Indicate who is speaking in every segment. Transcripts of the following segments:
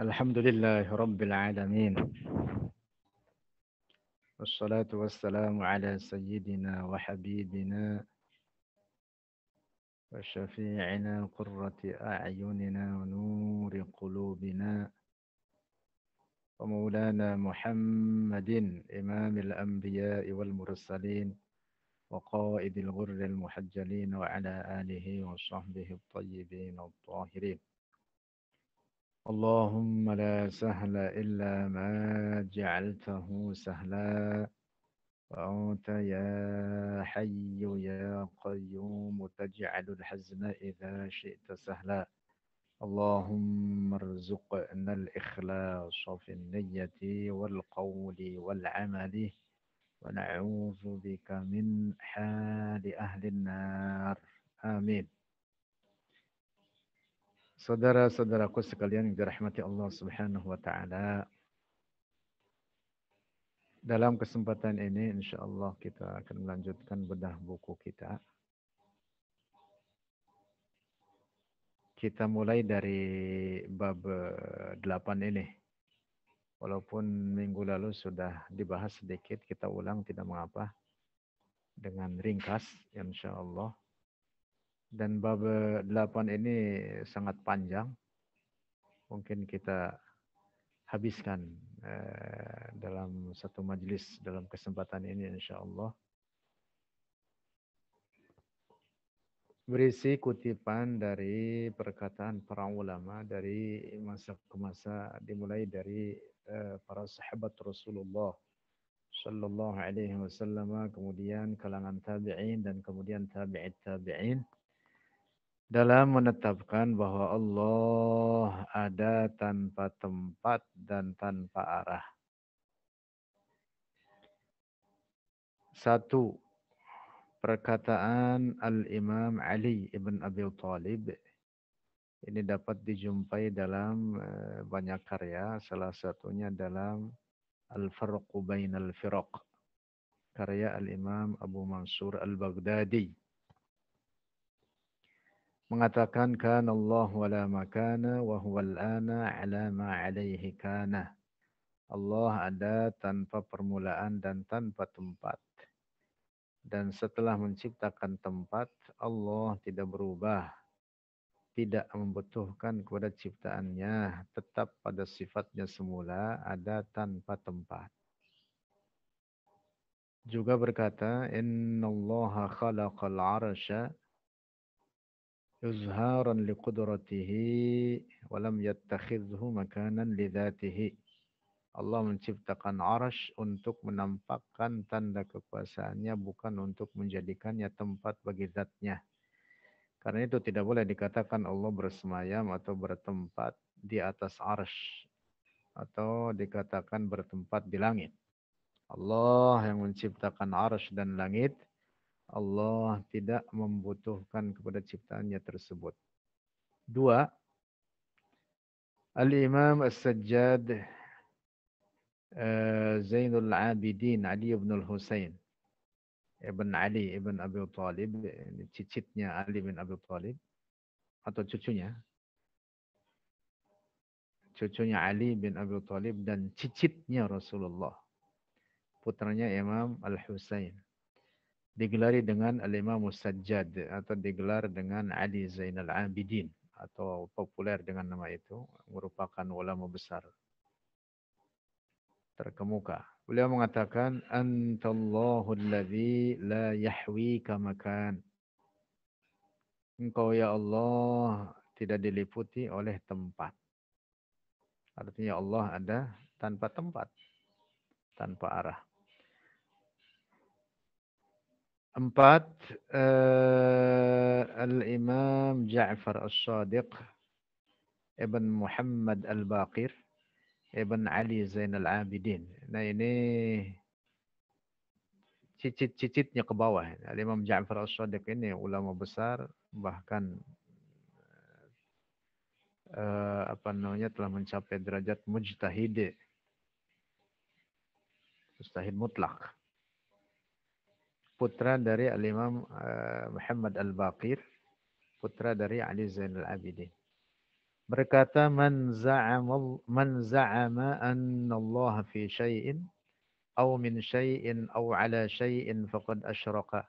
Speaker 1: الحمد لله رب العالمين والصلاة والسلام على سيدنا وحبيبنا وشفيعنا قرة أعيننا ونور قلوبنا ومولانا محمد إمام الأنبياء والمرسلين وقائد الغر المحجلين وعلى آله وصحبه الطيبين الطاهرين اللهم لا سهل إلا ما جعلته سهلا وأنت يا حي يا قيوم تجعل الحزن إذا شئت سهلا اللهم ارزقنا الإخلاص في النية والقول والعمل ونعوذ بك من حال أهل النار آمين Saudara-saudaraku sekalian yang dirahmati Allah Subhanahu wa taala. Dalam kesempatan ini insya Allah kita akan melanjutkan bedah buku kita. Kita mulai dari bab 8 ini. Walaupun minggu lalu sudah dibahas sedikit, kita ulang tidak mengapa. Dengan ringkas, insya Allah. Dan bab 8 eh, ini sangat panjang. Mungkin kita habiskan eh, dalam satu majelis dalam kesempatan ini insya Allah. Berisi kutipan dari perkataan para ulama dari masa ke masa dimulai dari eh, para sahabat Rasulullah Shallallahu Alaihi Wasallam kemudian kalangan tabi'in dan kemudian tabi'it tabi'in dalam menetapkan bahwa Allah ada tanpa tempat dan tanpa arah. Satu, perkataan Al-Imam Ali ibn Abi Talib ini dapat dijumpai dalam eh, banyak karya, salah satunya dalam Al-Farqu al Firaq, karya Al-Imam Abu Mansur Al-Baghdadi mengatakan kana Allah wala makana wa huwal ana ala ma alaihi kana. Allah ada tanpa permulaan dan tanpa tempat. Dan setelah menciptakan tempat, Allah tidak berubah. Tidak membutuhkan kepada ciptaannya, tetap pada sifatnya semula ada tanpa tempat. Juga berkata, Inna allaha khalaqal arsha izharan لقدرته ولم يتخذه makanan لذاته Allah menciptakan arash untuk menampakkan tanda kekuasaannya bukan untuk menjadikannya tempat bagi zatnya. Karena itu tidak boleh dikatakan Allah bersemayam atau bertempat di atas arsh atau dikatakan bertempat di langit. Allah yang menciptakan arsh dan langit Allah tidak membutuhkan kepada ciptaannya tersebut. Dua, Al-Imam As-Sajjad uh, Zainul Abidin Ali ibn al-Husain Ibn Ali ibn Abi Talib cicitnya Ali bin Abi Talib atau cucunya cucunya Ali bin Abi Talib dan cicitnya Rasulullah putranya Imam Al-Husain digelari dengan Al-Imam Musajjad atau digelar dengan Ali Zainal Abidin atau populer dengan nama itu merupakan ulama besar terkemuka. Beliau mengatakan antallahu alladhi la yahwika makan. Engkau ya Allah tidak diliputi oleh tempat. Artinya Allah ada tanpa tempat, tanpa arah. Empat, uh, Al-Imam Ja'far al sadiq Ibn Muhammad Al-Baqir Ibn Ali Zainal Abidin. Nah ini cicit-cicitnya ke bawah. Al-Imam Ja'far al sadiq ini ulama besar bahkan uh, apa namanya telah mencapai derajat mujtahide. Mustahid mutlak putra dari Imam Muhammad Al-Baqir, putra dari Ali Zainal Abidin. Berkata man za'ama man za'ama anna Allah fi syai'in aw min syai'in aw ala syai'in faqad asyraqa.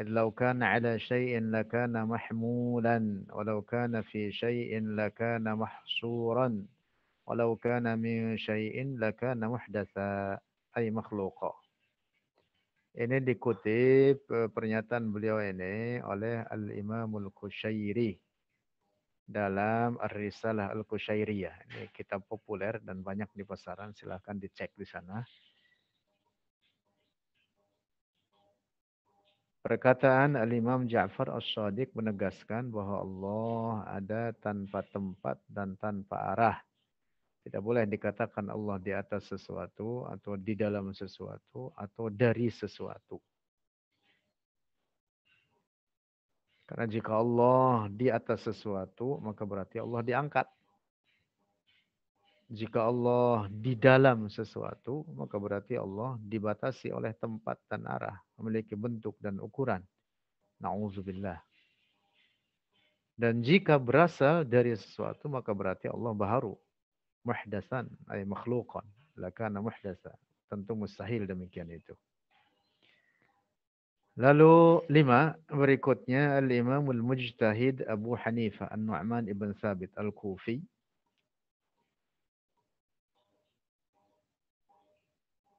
Speaker 1: لو كان على شيء لكان محمولا ولو كان في شيء لكان محصورا ولو kana min syai'in lakana محدثا ay مخلوقا Ini dikutip eh, pernyataan beliau ini oleh Al-Imamul Imam Kushairi dalam Ar-Risalah Al-Kushairiyah. Ini kitab populer dan banyak di pasaran, Silakan dicek di sana. Perkataan Al-Imam Ja'far As-Sadiq menegaskan bahwa Allah ada tanpa tempat dan tanpa arah tidak boleh dikatakan Allah di atas sesuatu atau di dalam sesuatu atau dari sesuatu. Karena jika Allah di atas sesuatu, maka berarti Allah diangkat. Jika Allah di dalam sesuatu, maka berarti Allah dibatasi oleh tempat dan arah, memiliki bentuk dan ukuran. Nauzubillah. Dan jika berasal dari sesuatu, maka berarti Allah baharu, muhdasan ay makhluqan la kana muhdasa tentu mustahil demikian itu Lalu lima berikutnya al-Imam al-Mujtahid Abu Hanifah An-Nu'man ibn Sabit Al-Kufi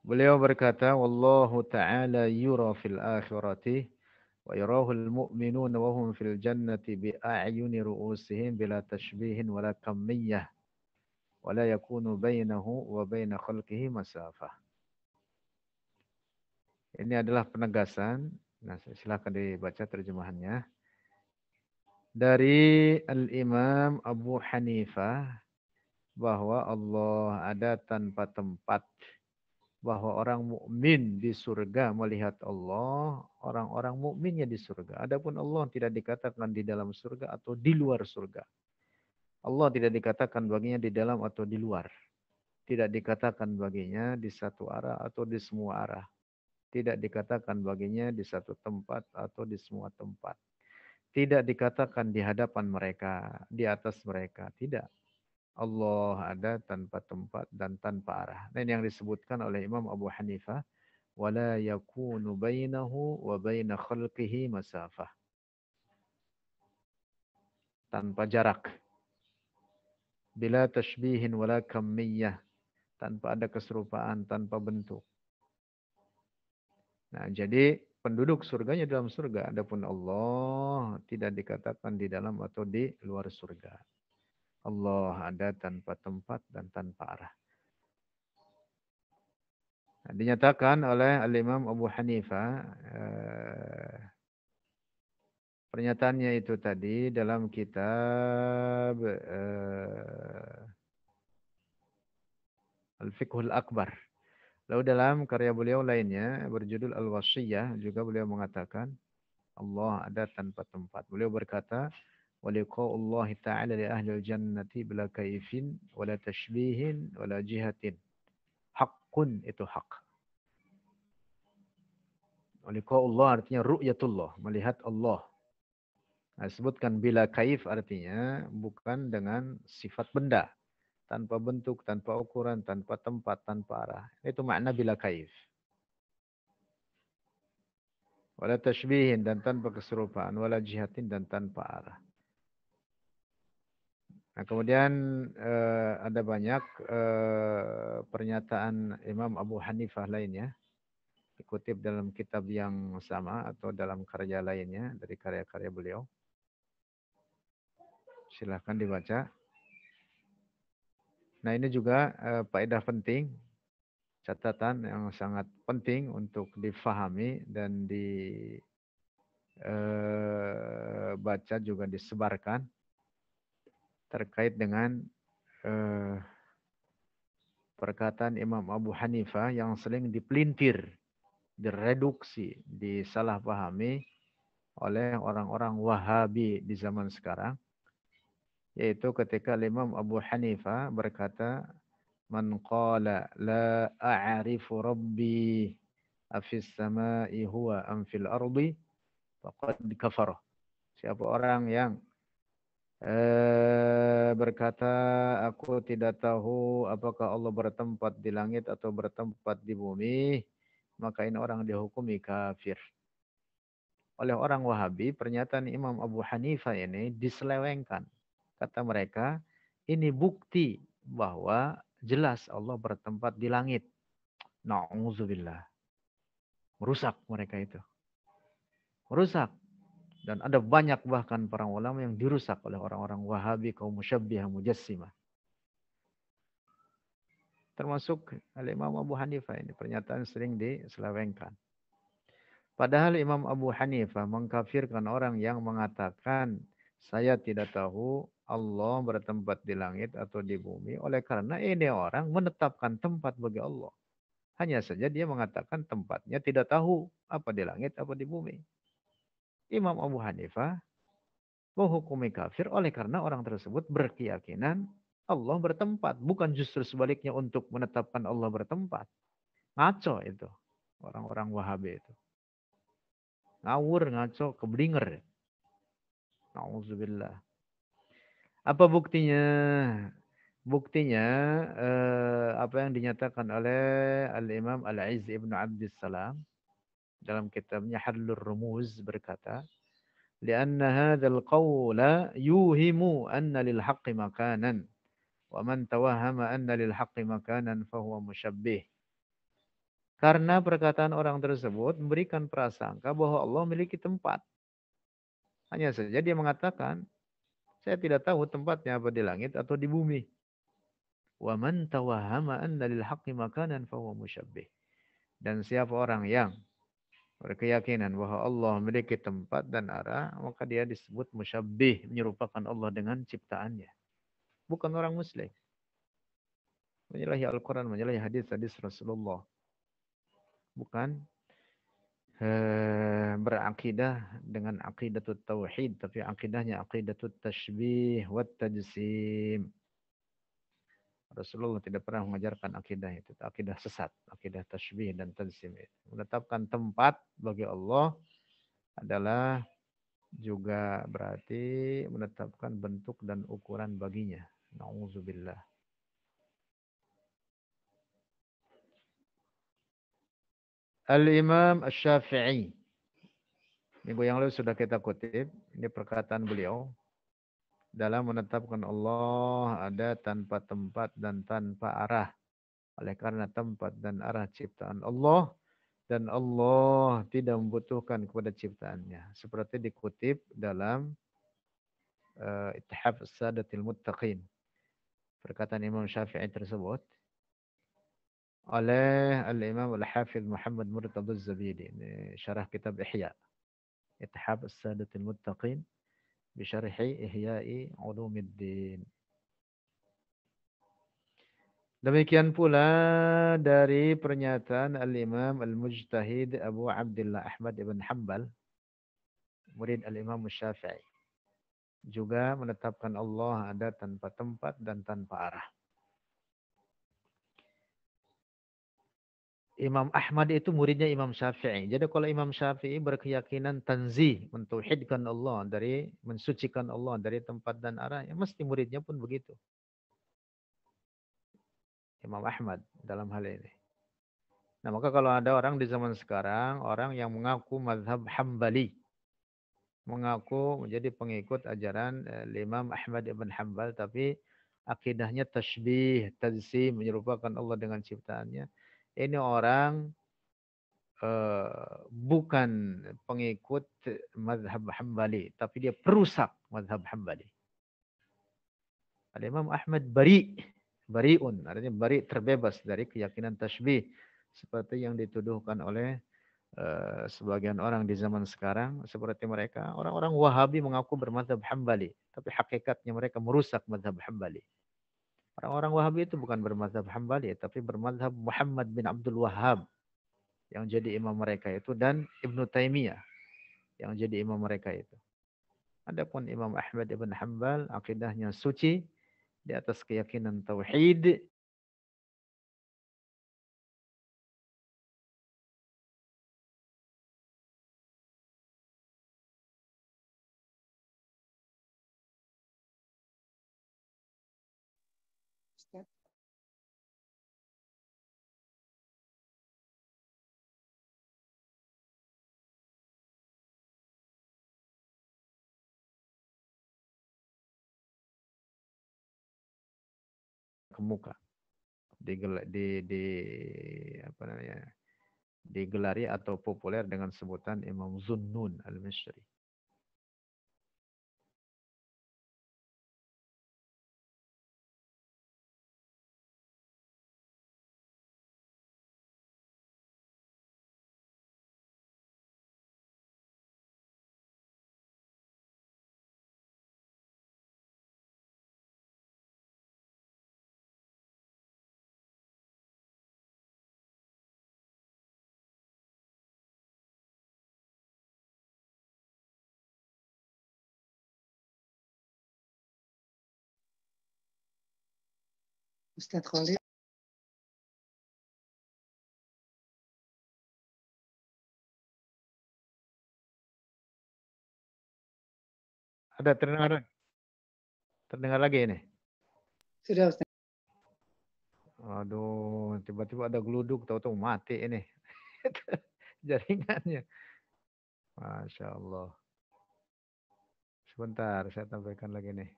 Speaker 1: Beliau berkata wallahu ta'ala yura fil akhirati wa yarahu al-mu'minun wa hum fil jannati bi a'yuni ru'usihim bila tashbihin wala kammiyah ولا يكون بينه وبين خلقه Ini adalah penegasan. Nah, silakan dibaca terjemahannya. Dari Al-Imam Abu Hanifah bahwa Allah ada tanpa tempat. Bahwa orang mukmin di surga melihat Allah, orang-orang mukminnya di surga. Adapun Allah tidak dikatakan di dalam surga atau di luar surga. Allah tidak dikatakan baginya di dalam atau di luar. Tidak dikatakan baginya di satu arah atau di semua arah. Tidak dikatakan baginya di satu tempat atau di semua tempat. Tidak dikatakan di hadapan mereka, di atas mereka. Tidak. Allah ada tanpa tempat dan tanpa arah. Dan yang disebutkan oleh Imam Abu Hanifah, وَلَا يَكُونُ بَيْنَهُ وَبَيْنَ خَلْقِهِ masafah. Tanpa jarak bila tashbihin wala kamiyah tanpa ada keserupaan tanpa bentuk nah jadi penduduk surganya dalam surga adapun Allah tidak dikatakan di dalam atau di luar surga Allah ada tanpa tempat dan tanpa arah Nah, dinyatakan oleh Al-Imam Abu Hanifah eh, pernyataannya itu tadi dalam kitab uh, Al-Fiqhul Akbar. Lalu dalam karya beliau lainnya berjudul Al-Wasiyah juga beliau mengatakan Allah ada tanpa tempat. Beliau berkata, "Waliqa'ullah ta'ala li ahli jannati bila kaifin wala tashbihin wala jihatin." Haqqun itu hak. Waliqa'ullah artinya ru'yatullah, melihat Allah Nah, sebutkan bila kaif artinya bukan dengan sifat benda. Tanpa bentuk, tanpa ukuran, tanpa tempat, tanpa arah. Itu makna bila kaif. Wala tashbihin dan tanpa keserupaan. Wala jihatin dan tanpa arah. Nah, kemudian eh, ada banyak eh, pernyataan Imam Abu Hanifah lainnya dikutip dalam kitab yang sama atau dalam karya lainnya dari karya-karya beliau. Silahkan dibaca. Nah ini juga eh, faedah penting, catatan yang sangat penting untuk difahami dan dibaca eh, juga disebarkan terkait dengan eh, perkataan Imam Abu Hanifah yang sering dipelintir, direduksi, disalahpahami oleh orang-orang Wahabi di zaman sekarang yaitu ketika Imam Abu Hanifah berkata man qala la a'rifu rabbi afis sama'i huwa am fil ardi faqad kafara siapa orang yang eh, berkata aku tidak tahu apakah Allah bertempat di langit atau bertempat di bumi maka ini orang dihukumi kafir oleh orang Wahabi pernyataan Imam Abu Hanifah ini diselewengkan Kata mereka, ini bukti bahwa jelas Allah bertempat di langit. Na'udzubillah. Merusak mereka itu. Merusak. Dan ada banyak bahkan para ulama yang dirusak oleh orang-orang wahabi kaum musyabbihah mujassimah. Termasuk Al-Imam Abu Hanifah ini pernyataan sering diselewengkan. Padahal Imam Abu Hanifah mengkafirkan orang yang mengatakan saya tidak tahu Allah bertempat di langit atau di bumi oleh karena ini orang menetapkan tempat bagi Allah. Hanya saja dia mengatakan tempatnya tidak tahu apa di langit apa di bumi. Imam Abu Hanifah menghukumi kafir oleh karena orang tersebut berkeyakinan Allah bertempat. Bukan justru sebaliknya untuk menetapkan Allah bertempat. Ngaco itu. Orang-orang Wahabi itu. Ngawur, ngaco, keblinger. Na'udzubillah. Apa buktinya? Buktinya eh, apa yang dinyatakan oleh Al-Imam Al-Izz Ibn Abdissalam dalam kitabnya Hallur Rumuz berkata, "Lianna hadzal qawla yuhimu anna lil haqqi makanan wa man tawahhama anna lil haqqi makanan musyabbih." Karena perkataan orang tersebut memberikan prasangka bahwa Allah memiliki tempat. Hanya saja dia mengatakan saya tidak tahu tempatnya apa di langit atau di bumi. Wa man tawahama anna lil haqqi makanan huwa musyabbih. Dan siapa orang yang berkeyakinan bahwa Allah memiliki tempat dan arah, maka dia disebut musyabbih, menyerupakan Allah dengan ciptaannya. Bukan orang muslim. Menyalahi Al-Quran, menyalahi hadis-hadis Rasulullah. Bukan berakidah dengan akidah tauhid tapi akidahnya akidatul tashbih wa tajsim Rasulullah tidak pernah mengajarkan akidah itu akidah sesat akidah tashbih dan tajsim menetapkan tempat bagi Allah adalah juga berarti menetapkan bentuk dan ukuran baginya na'udzubillah Al-Imam Asy-Syafi'i. Minggu yang lalu sudah kita kutip, ini perkataan beliau dalam menetapkan Allah ada tanpa tempat dan tanpa arah. Oleh karena tempat dan arah ciptaan Allah dan Allah tidak membutuhkan kepada ciptaannya. Seperti dikutip dalam uh, Ithaf Sadatil Muttaqin. Perkataan Imam Syafi'i tersebut oleh Al-Imam Al-Hafidh Muhammad Murtadha Zabidi ini syarah kitab Ihya Ithab As-Sadatil Muttaqin bi syarhi Ihya'i Ulumuddin Demikian pula dari pernyataan Al-Imam Al-Mujtahid Abu Abdullah Ahmad Ibn Hanbal murid Al-Imam Syafi'i juga menetapkan Allah ada tanpa tempat dan tanpa arah. Imam Ahmad itu muridnya Imam Syafi'i. Jadi kalau Imam Syafi'i berkeyakinan tanzih, mentauhidkan Allah dari mensucikan Allah dari tempat dan arah, ya mesti muridnya pun begitu. Imam Ahmad dalam hal ini. Nah, maka kalau ada orang di zaman sekarang, orang yang mengaku mazhab Hambali, mengaku menjadi pengikut ajaran eh, Imam Ahmad Ibn Hambal, tapi akidahnya tasbih, tazim, menyerupakan Allah dengan ciptaannya ini orang uh, bukan pengikut mazhab Hambali, tapi dia perusak mazhab Hambali. Al-Imam Ahmad Bari, Bari'un, artinya Bari terbebas dari keyakinan tashbih seperti yang dituduhkan oleh uh, sebagian orang di zaman sekarang seperti mereka orang-orang Wahabi mengaku bermadzhab Hambali, tapi hakikatnya mereka merusak mazhab Hambali. Orang-orang Wahabi itu bukan bermazhab Hambali, tapi bermazhab Muhammad bin Abdul Wahab yang jadi imam mereka itu dan Ibnu Taimiyah yang jadi imam mereka itu. Adapun Imam Ahmad ibn Hanbal akidahnya suci di atas keyakinan tauhid terkemuka digelar, di, di apa namanya digelari atau populer dengan sebutan Imam Zunnun al-Misri Khalid Ada terdengar eh? terdengar lagi ini. Sudah Ustaz. Aduh, tiba-tiba ada geluduk tahu-tahu mati ini. Jaringannya. Masya Allah. Sebentar, saya tampilkan lagi nih.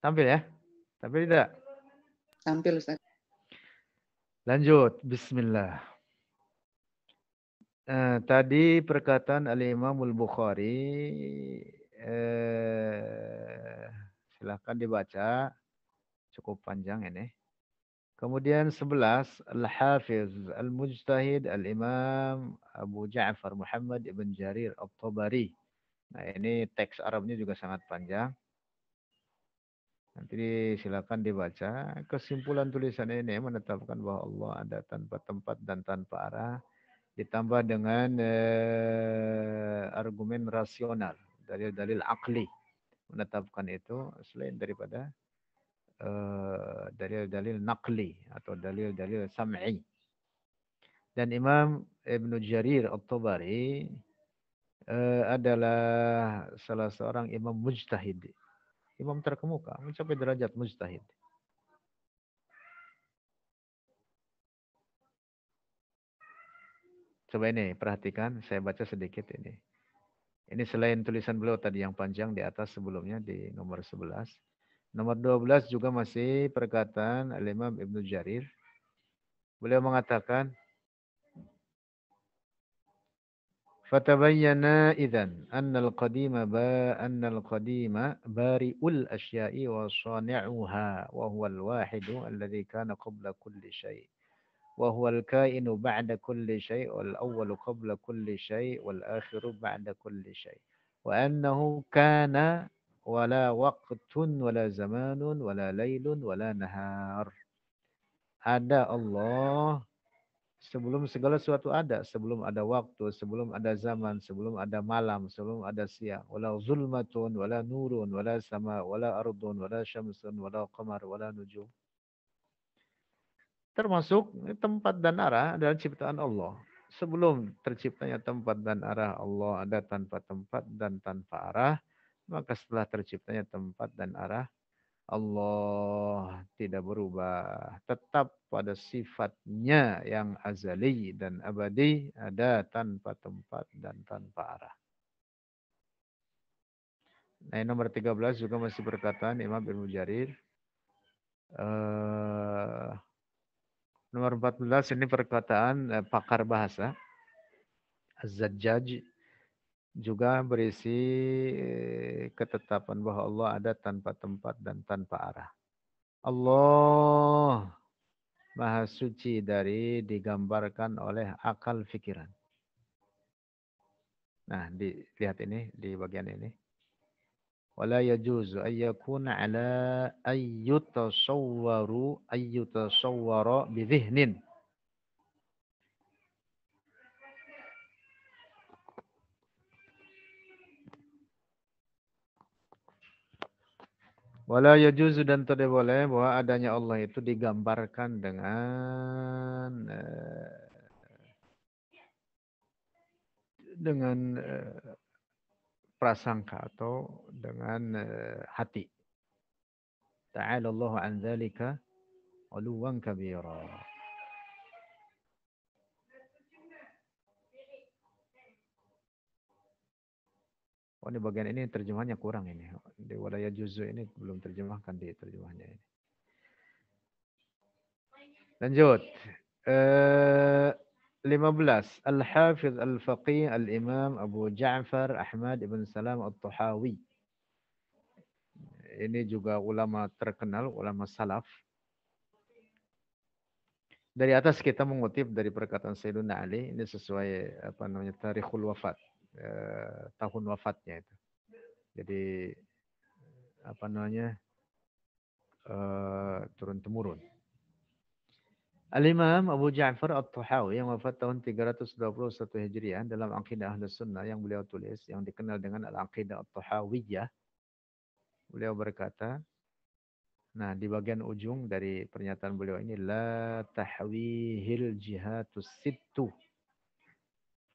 Speaker 1: Tampil ya? Tampil tidak? Tampil Ustaz. Lanjut, bismillah. Eh, tadi perkataan Al-Imamul Bukhari eh, silahkan dibaca cukup panjang ini. Kemudian 11 Al-Hafiz Al-Mujtahid Al-Imam Abu Ja'far Muhammad Ibn Jarir Al-Tabari. Nah, ini teks Arabnya juga sangat panjang. Nanti silakan dibaca. Kesimpulan tulisan ini menetapkan bahwa Allah ada tanpa tempat dan tanpa arah ditambah dengan eh, argumen rasional, dalil-dalil akli menetapkan itu selain daripada dalil eh, dalil-dalil nakli atau dalil-dalil sam'i. Dan Imam Ibn Jarir At-Tabari eh, adalah salah seorang imam mujtahid imam terkemuka, mencapai derajat mujtahid. Coba ini, perhatikan, saya baca sedikit ini. Ini selain tulisan beliau tadi yang panjang di atas sebelumnya di nomor 11. Nomor 12 juga masih perkataan Al-Imam Ibn Jarir. Beliau mengatakan, فتبين إذا أن القديم با أن القديم بارئ الأشياء وصانعها وهو الواحد الذي كان قبل كل شيء وهو الكائن بعد كل شيء والأول قبل كل شيء والآخر بعد كل شيء وأنه كان ولا وقت ولا زمان ولا ليل ولا نهار ada Allah sebelum segala sesuatu ada, sebelum ada waktu, sebelum ada zaman, sebelum ada malam, sebelum ada siang. Wala zulmatun, wala nurun, wala sama, wala ardun, wala syamsun, wala qamar, wala nujum. Termasuk tempat dan arah adalah ciptaan Allah. Sebelum terciptanya tempat dan arah Allah ada tanpa tempat dan tanpa arah, maka setelah terciptanya tempat dan arah Allah tidak berubah, tetap pada sifatnya yang azali dan abadi, ada tanpa tempat dan tanpa arah. Nah, nomor 13 juga masih berkata, Imam bin Mujarir. Uh, eh, nomor 14 ini perkataan uh, pakar bahasa. Az-Zajjaj juga berisi eh, ketetapan bahwa Allah ada tanpa tempat dan tanpa arah. Allah Maha Suci dari digambarkan oleh akal fikiran. Nah, di, lihat ini di bagian ini. Wala yajuzu ayyakun ala ayyutasawwaru ayyutasawwara bidhihnin. Wala yajuzu dan tidak boleh bahwa adanya Allah itu digambarkan dengan eh, dengan eh, prasangka atau dengan eh, hati. Ta'ala Allah an dzalika 'uluwan kabira. Oh ini bagian ini terjemahannya kurang ini. Di wadaya juzu ini belum terjemahkan di terjemahannya ini. Lanjut. Uh, 15. Al-Hafidh Al-Faqih Al-Imam Abu Ja'far Ahmad Ibn Salam Al-Tuhawi. Ini juga ulama terkenal, ulama salaf. Dari atas kita mengutip dari perkataan Sayyidina Ali, ini sesuai apa namanya tarikhul wafat eh, tahun wafatnya itu. Jadi apa namanya eh, turun temurun. Al-Imam Abu Ja'far al tahawi yang wafat tahun 321 Hijriah dalam Aqidah Ahlus Sunnah yang beliau tulis yang dikenal dengan Al-Aqidah al tahawiyah Beliau berkata, nah di bagian ujung dari pernyataan beliau ini la tahwihil jihatus sittu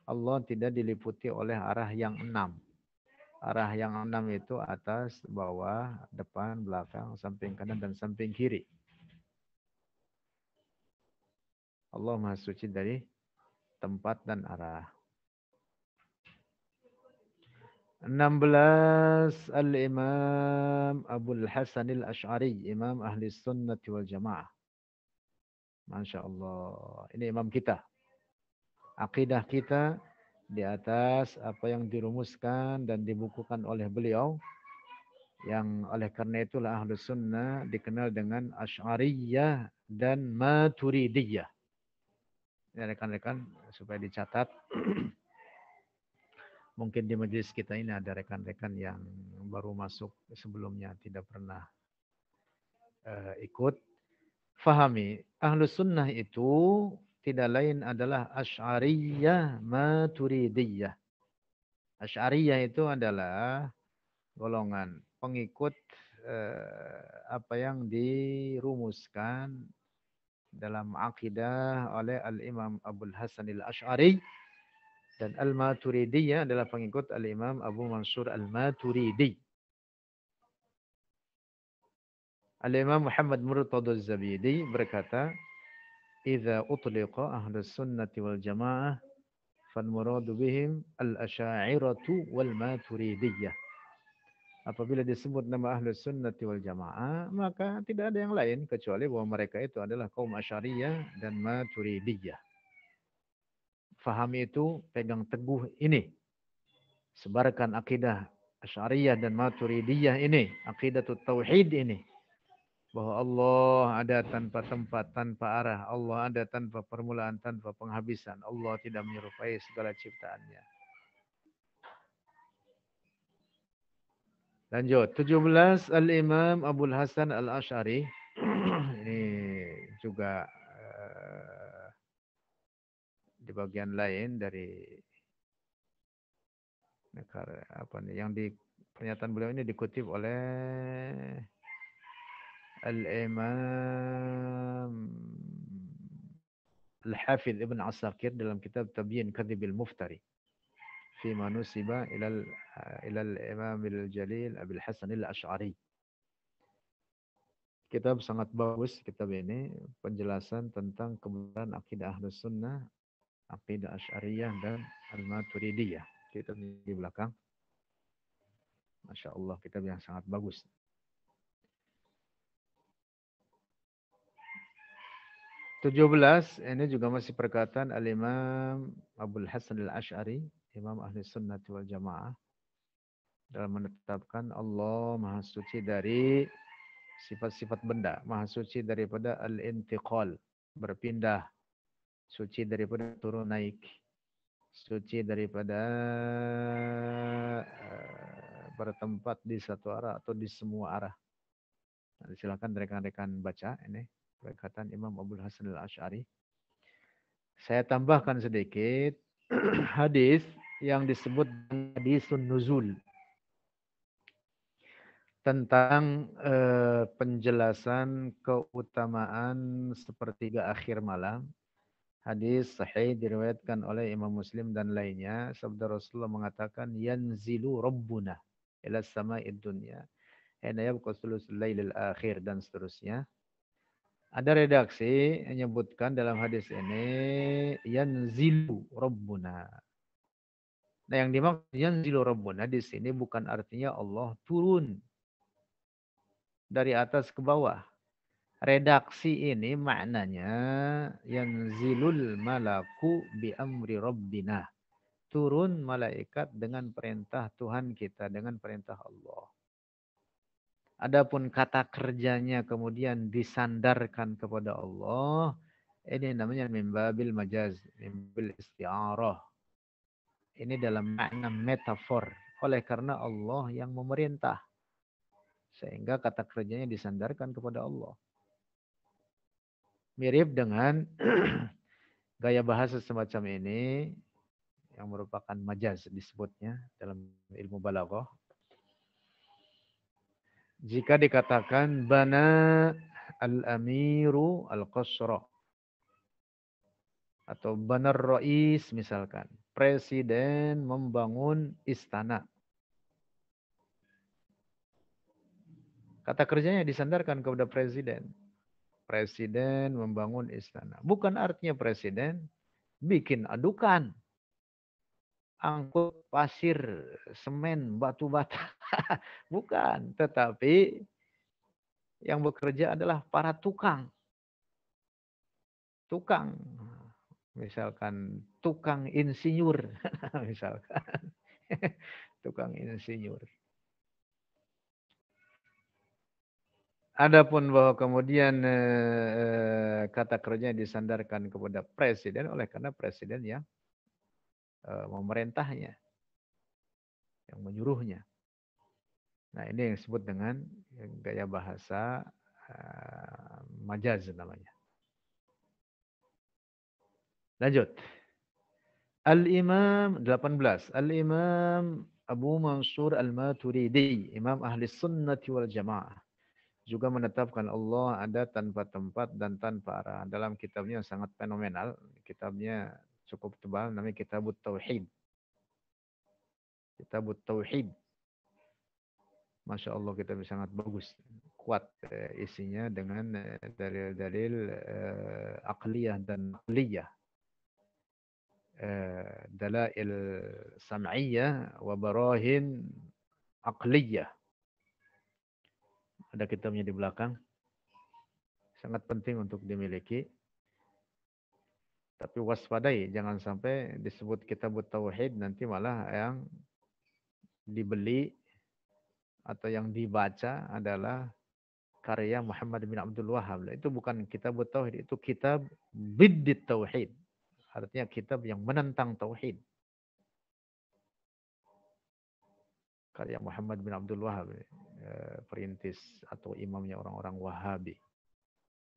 Speaker 1: Allah tidak diliputi oleh arah yang enam. Arah yang enam itu atas, bawah, depan, belakang, samping kanan, dan samping kiri. Allah Maha Suci dari tempat dan arah. 16 Al-Imam Abul Hasan Al-Ash'ari, Imam Ahli Sunnati wal Jamaah. Masya Allah. Ini imam kita akidah kita di atas apa yang dirumuskan dan dibukukan oleh beliau yang oleh karena itulah ahlu sunnah dikenal dengan asyariyah dan maturidiyah. rekan-rekan supaya dicatat. Mungkin di majelis kita ini ada rekan-rekan yang baru masuk sebelumnya tidak pernah uh, ikut. Fahami, ahlu sunnah itu tidak lain adalah Asy'ariyah Maturidiyah. Asy'ariyah itu adalah golongan pengikut eh, apa yang dirumuskan dalam akidah oleh Al-Imam Abdul Hasan Al-Asy'ari dan Al-Maturidiyah adalah pengikut Al-Imam Abu Mansur Al-Maturidi. Al-Imam Muhammad Murtadha zabidi berkata, Iza utliqa ahlu sunnati wal jamaah Fan muradu bihim al asya'iratu wal maturidiyah apabila disebut nama ahlu sunnati wal jamaah maka tidak ada yang lain kecuali bahwa mereka itu adalah kaum asy'ariyah dan maturidiyah fahami itu pegang teguh ini sebarkan akidah asy'ariyah dan maturidiyah ini akidah tauhid ini bahwa Allah ada tanpa tempat, tanpa arah, Allah ada tanpa permulaan, tanpa penghabisan, Allah tidak menyerupai segala ciptaannya. Lanjut, 17 Al-Imam Abdul Hasan Al-Ash'ari. Ini juga uh, di bagian lain dari apa nih yang di pernyataan beliau ini dikutip oleh Al-Imam Al-Hafidh Ibn Asakir dalam kitab Tabyin Kadhibil Muftari fi manusiba ilal ilal Imam Al-Jalil Abil Hasan Al-Ash'ari. Kitab sangat bagus kitab ini penjelasan tentang kebenaran akidah Ahlus Sunnah, akidah ashariyah dan Al-Maturidiyah. Kitab di belakang. Masya Allah kitab yang sangat bagus. 17 ini juga masih perkataan al-Imam Abdul Hasan al-Ash'ari, Imam Ahli Sunnati wal Jamaah dalam menetapkan Allah Maha Suci dari sifat-sifat benda, Maha Suci daripada al-intiqal, berpindah, suci daripada turun naik, suci daripada eh, bertempat di satu arah atau di semua arah. silakan rekan-rekan baca ini perkataan Imam Abdul Hasan al-Ash'ari. Saya tambahkan sedikit hadis yang disebut hadisun nuzul tentang eh, penjelasan keutamaan sepertiga akhir malam. Hadis sahih diriwayatkan oleh Imam Muslim dan lainnya. Sabda Rasulullah mengatakan, Yanzilu Rabbuna ila sama'id dunya. Hina yabqa sulusul akhir dan seterusnya. Ada redaksi menyebutkan dalam hadis ini yanzilu rabbuna. Nah, yang dimaksud yanzilu rabbuna di sini bukan artinya Allah turun dari atas ke bawah. Redaksi ini maknanya zilul malaku bi amri rabbina. Turun malaikat dengan perintah Tuhan kita, dengan perintah Allah. Adapun kata kerjanya kemudian disandarkan kepada Allah, ini namanya mimbabil majaz, mimbabil isti'aroh. Ini dalam makna metafor. Oleh karena Allah yang memerintah. Sehingga kata kerjanya disandarkan kepada Allah. Mirip dengan gaya bahasa semacam ini yang merupakan majaz disebutnya dalam ilmu balaghah jika dikatakan bana al-amiru al-qasra atau banar rais misalkan presiden membangun istana kata kerjanya disandarkan kepada presiden presiden membangun istana bukan artinya presiden bikin adukan angkut pasir, semen, batu bata. Bukan, tetapi yang bekerja adalah para tukang. Tukang. Misalkan tukang insinyur, misalkan. tukang insinyur. Adapun bahwa kemudian eh, eh, kata kerjanya disandarkan kepada presiden oleh karena presiden yang Eh, memerintahnya, yang menyuruhnya. Nah ini yang disebut dengan gaya bahasa eh, majaz namanya. Lanjut. Al-Imam 18. Al-Imam Abu Mansur Al-Maturidi, Imam Ahli Sunnati wal Jamaah. Juga menetapkan Allah ada tanpa tempat dan tanpa arah. Dalam kitabnya sangat fenomenal. Kitabnya cukup tebal namanya kitab tauhid kitab tauhid Masya Allah kita bisa sangat bagus kuat eh, isinya dengan eh, dalil-dalil uh, eh, akliyah dan akliyah dalil dalail wabarahin wa akliyah ada kitabnya di belakang sangat penting untuk dimiliki tapi waspadai jangan sampai disebut kita kitab tauhid nanti malah yang dibeli atau yang dibaca adalah karya Muhammad bin Abdul Wahab. Itu bukan kita kitab tauhid, itu kitab biddit tauhid. Artinya kitab yang menentang tauhid. Karya Muhammad bin Abdul Wahab, eh, perintis atau imamnya orang-orang Wahabi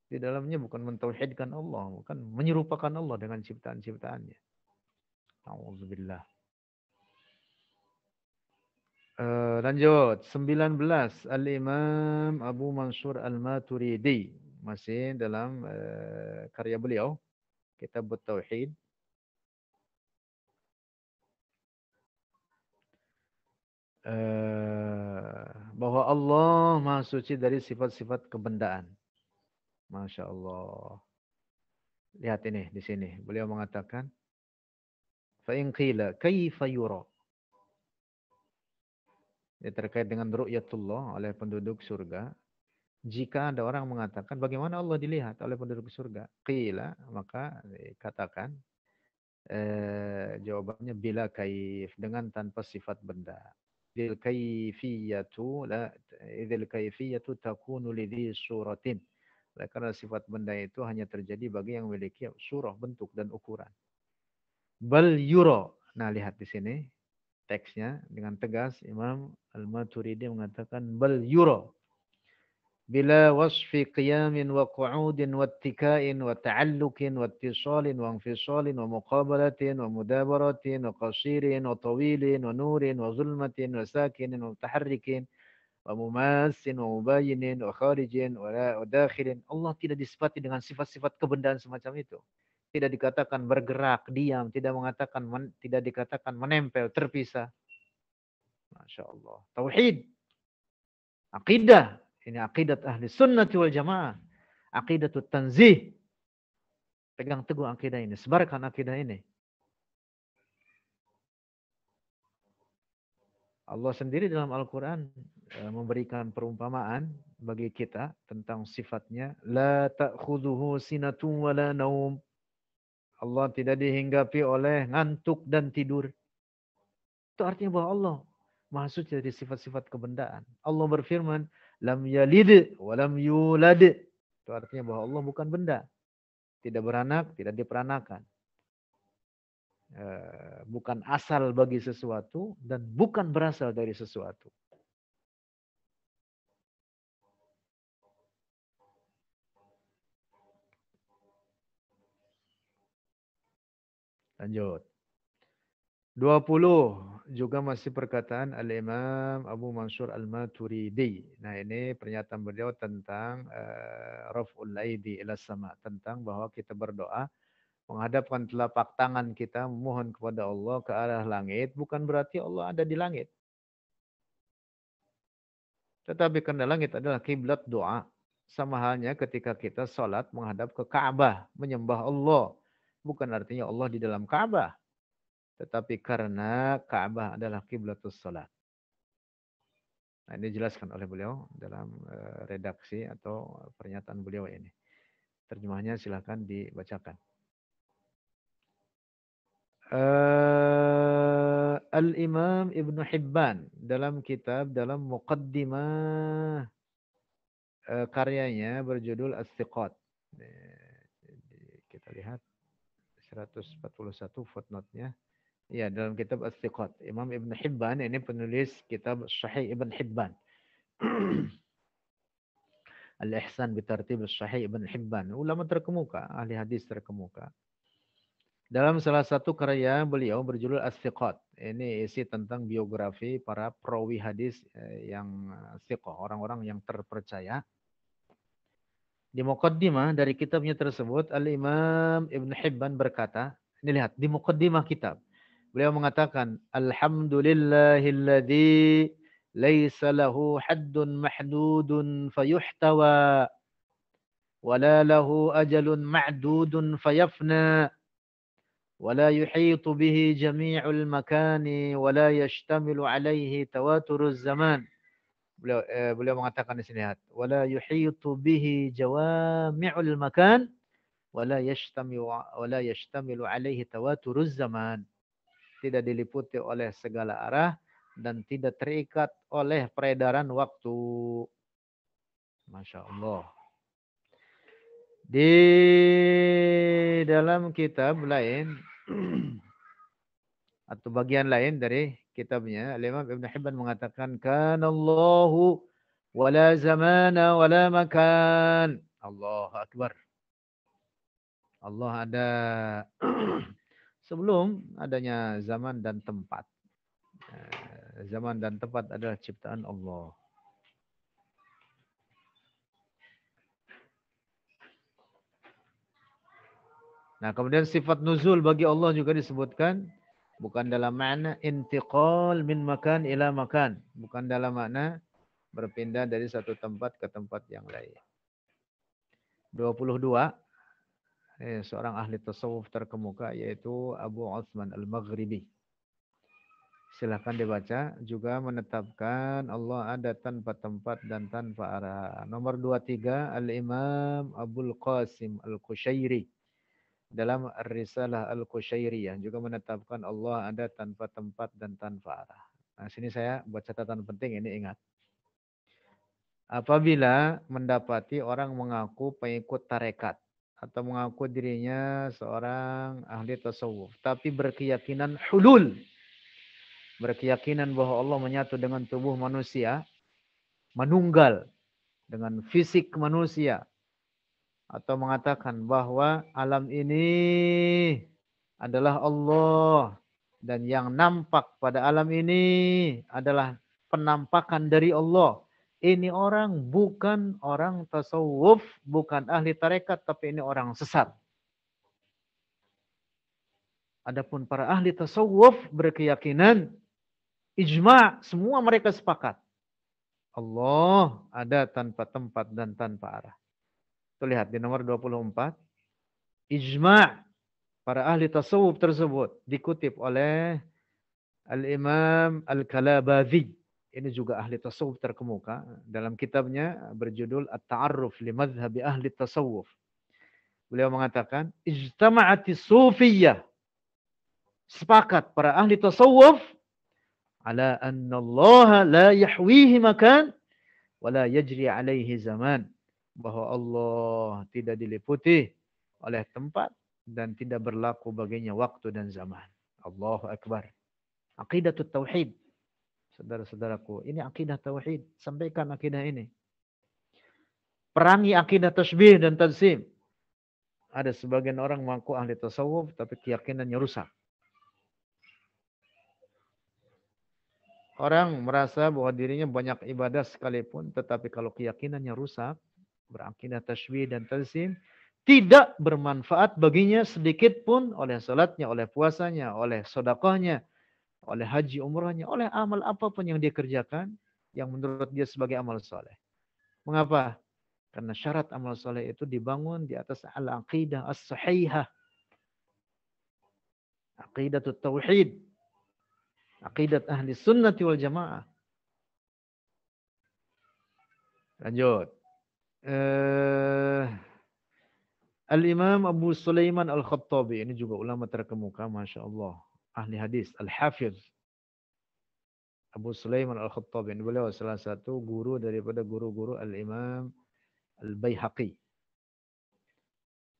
Speaker 1: di dalamnya bukan mentauhidkan Allah, bukan menyerupakan Allah dengan ciptaan-ciptaannya. Alhamdulillah. Uh, eh, lanjut 19 Al-Imam Abu Mansur Al-Maturidi masih dalam uh, karya beliau Kitab Tauhid uh, bahwa Allah Maha Suci dari sifat-sifat kebendaan. Masya Allah. Lihat ini di sini. Beliau mengatakan, fa'inqila kaifa yura. Ini terkait dengan ru'yatullah oleh penduduk surga. Jika ada orang mengatakan, bagaimana Allah dilihat oleh penduduk surga? Qila, maka katakan, eh, jawabannya bila kaif, dengan tanpa sifat benda. Idil kaifiyatu, la, idil kaifiyatu takunu lidhi suratin Ya, karena sifat benda itu hanya terjadi bagi yang memiliki surah, bentuk, dan ukuran. Bal yuro. Nah, lihat di sini teksnya dengan tegas Imam Al-Maturidi mengatakan bal yuro bila wasfi qiyamin wa qu'udin wa tika'in wa ta'allukin wa tisalin wa anfisalin wa muqabalatin wa mudabaratin wa qasirin wa tawilin wa nurin wa zulmatin wa sakinin wa taharrikin wa mumasin wa mubayinin wa kharijin wa dakhirin. Allah tidak disifati dengan sifat-sifat kebendaan semacam itu. Tidak dikatakan bergerak, diam, tidak mengatakan men, tidak dikatakan menempel, terpisah. Masya Allah. Tauhid. aqidah Ini aqidat ahli sunnah wal jamaah. Aqidat tanzih. Pegang teguh aqidah ini. Sebarkan aqidah ini. Allah sendiri dalam Al-Quran Eh, memberikan perumpamaan bagi kita tentang sifatnya la ta'khudhuhu sinatun wa la naum Allah tidak dihinggapi oleh ngantuk dan tidur itu artinya bahwa Allah maha suci dari sifat-sifat kebendaan Allah berfirman lam yalid wa lam yulad itu artinya bahwa Allah bukan benda tidak beranak tidak diperanakan eh, bukan asal bagi sesuatu dan bukan berasal dari sesuatu Lanjut. 20 juga masih perkataan Al-Imam Abu Mansur Al-Maturidi. Nah ini pernyataan beliau tentang uh, Raf'ul Laidi ila sama. Tentang bahwa kita berdoa menghadapkan telapak tangan kita memohon kepada Allah ke arah langit. Bukan berarti Allah ada di langit. Tetapi karena langit adalah kiblat doa. Sama halnya ketika kita sholat menghadap ke Ka'bah, menyembah Allah bukan artinya Allah di dalam Ka'bah. Tetapi karena Ka'bah adalah kiblatus salat. Nah, ini dijelaskan oleh beliau dalam eh, redaksi atau pernyataan beliau ini. Terjemahnya silahkan dibacakan. Uh, Al-Imam Ibn Hibban dalam kitab, dalam muqaddimah uh, karyanya berjudul As-Siqat. Kita lihat. 141 footnote-nya. Ya, dalam kitab Al-Thiqat. Imam Ibn Hibban, ini penulis kitab Sahih Ibn Hibban. Al-Ihsan bitartib Sahih Ibn Hibban. Ulama terkemuka, ahli hadis terkemuka. Dalam salah satu karya beliau berjudul Al-Thiqat. Ini isi tentang biografi para perawi hadis eh, yang siqah, eh, orang-orang yang terpercaya di mukaddimah dari kitabnya tersebut Al-Imam Ibn Hibban berkata, ini lihat di mukaddimah kitab. Beliau mengatakan, Alhamdulillahilladzi laisa lahu haddun mahdudun fayuhtawa ولا ajalun أجل معدود فيفنى ولا يحيط به makani, المكان ولا alayhi عليه تواتر zaman. Beliau eh, beliau mengatakan di sini hat wala yuhitu bihi jawami'ul makan wala yashtamilu wala yashtamilu alaihi tawaturuz zaman. Tidak diliputi oleh segala arah dan tidak terikat oleh peredaran waktu. Masya Allah. Di dalam kitab lain atau bagian lain dari kitabnya Imam Ibn Hibban mengatakan Allah, wala zamana wala makan. Allahu akbar. Allah ada sebelum adanya zaman dan tempat. Eh, zaman dan tempat adalah ciptaan Allah. Nah, kemudian sifat nuzul bagi Allah juga disebutkan bukan dalam makna intiqal min makan ila makan, bukan dalam makna berpindah dari satu tempat ke tempat yang lain. 22 eh, seorang ahli tasawuf terkemuka yaitu Abu Utsman Al-Maghribi. Silahkan dibaca. Juga menetapkan Allah ada tanpa tempat dan tanpa arah. Nomor 23 Al-Imam al Qasim Al-Qushairi dalam Risalah Al-Qushairiyah juga menetapkan Allah ada tanpa tempat dan tanpa arah. Nah, sini saya buat catatan penting ini ingat. Apabila mendapati orang mengaku pengikut tarekat atau mengaku dirinya seorang ahli tasawuf tapi berkeyakinan hulul berkeyakinan bahwa Allah menyatu dengan tubuh manusia, menunggal dengan fisik manusia, atau mengatakan bahwa alam ini adalah Allah dan yang nampak pada alam ini adalah penampakan dari Allah. Ini orang bukan orang tasawuf, bukan ahli tarekat, tapi ini orang sesat. Adapun para ahli tasawuf berkeyakinan ijma, semua mereka sepakat. Allah ada tanpa tempat dan tanpa arah terlihat di nomor 24. Ijma' para ahli tasawuf tersebut dikutip oleh Al-Imam Al-Kalabadhi. Ini juga ahli tasawuf terkemuka dalam kitabnya berjudul At-Ta'arruf li Madhabi Ahli Tasawuf. Beliau mengatakan, Ijtama'ati sufiyah. Sepakat para ahli tasawuf ala anna Allah la yahwihi makan Wala yajri alaihi zaman bahwa Allah tidak diliputi oleh tempat dan tidak berlaku baginya waktu dan zaman. Allahu Akbar. Aqidah tauhid. Saudara-saudaraku, ini akidah tauhid. Sampaikan akidah ini. Perangi akidah tasbih dan tansim. Ada sebagian orang mengaku ahli tasawuf tapi keyakinannya rusak. Orang merasa bahwa dirinya banyak ibadah sekalipun, tetapi kalau keyakinannya rusak, berakidah tasbih dan tazim tidak bermanfaat baginya sedikit pun oleh salatnya, oleh puasanya, oleh sodakohnya, oleh haji umrahnya, oleh amal apapun yang dia kerjakan yang menurut dia sebagai amal soleh. Mengapa? Karena syarat amal soleh itu dibangun di atas al-aqidah as-sahihah. Aqidah tauhid. Aqidat ahli sunnati wal jamaah. Lanjut. Uh, Al-Imam Abu Sulaiman Al-Khattabi. Ini juga ulama terkemuka, Masya Allah. Ahli hadis, Al-Hafiz. Abu Sulaiman Al-Khattabi. Ini beliau salah satu guru daripada guru-guru Al-Imam Al-Bayhaqi.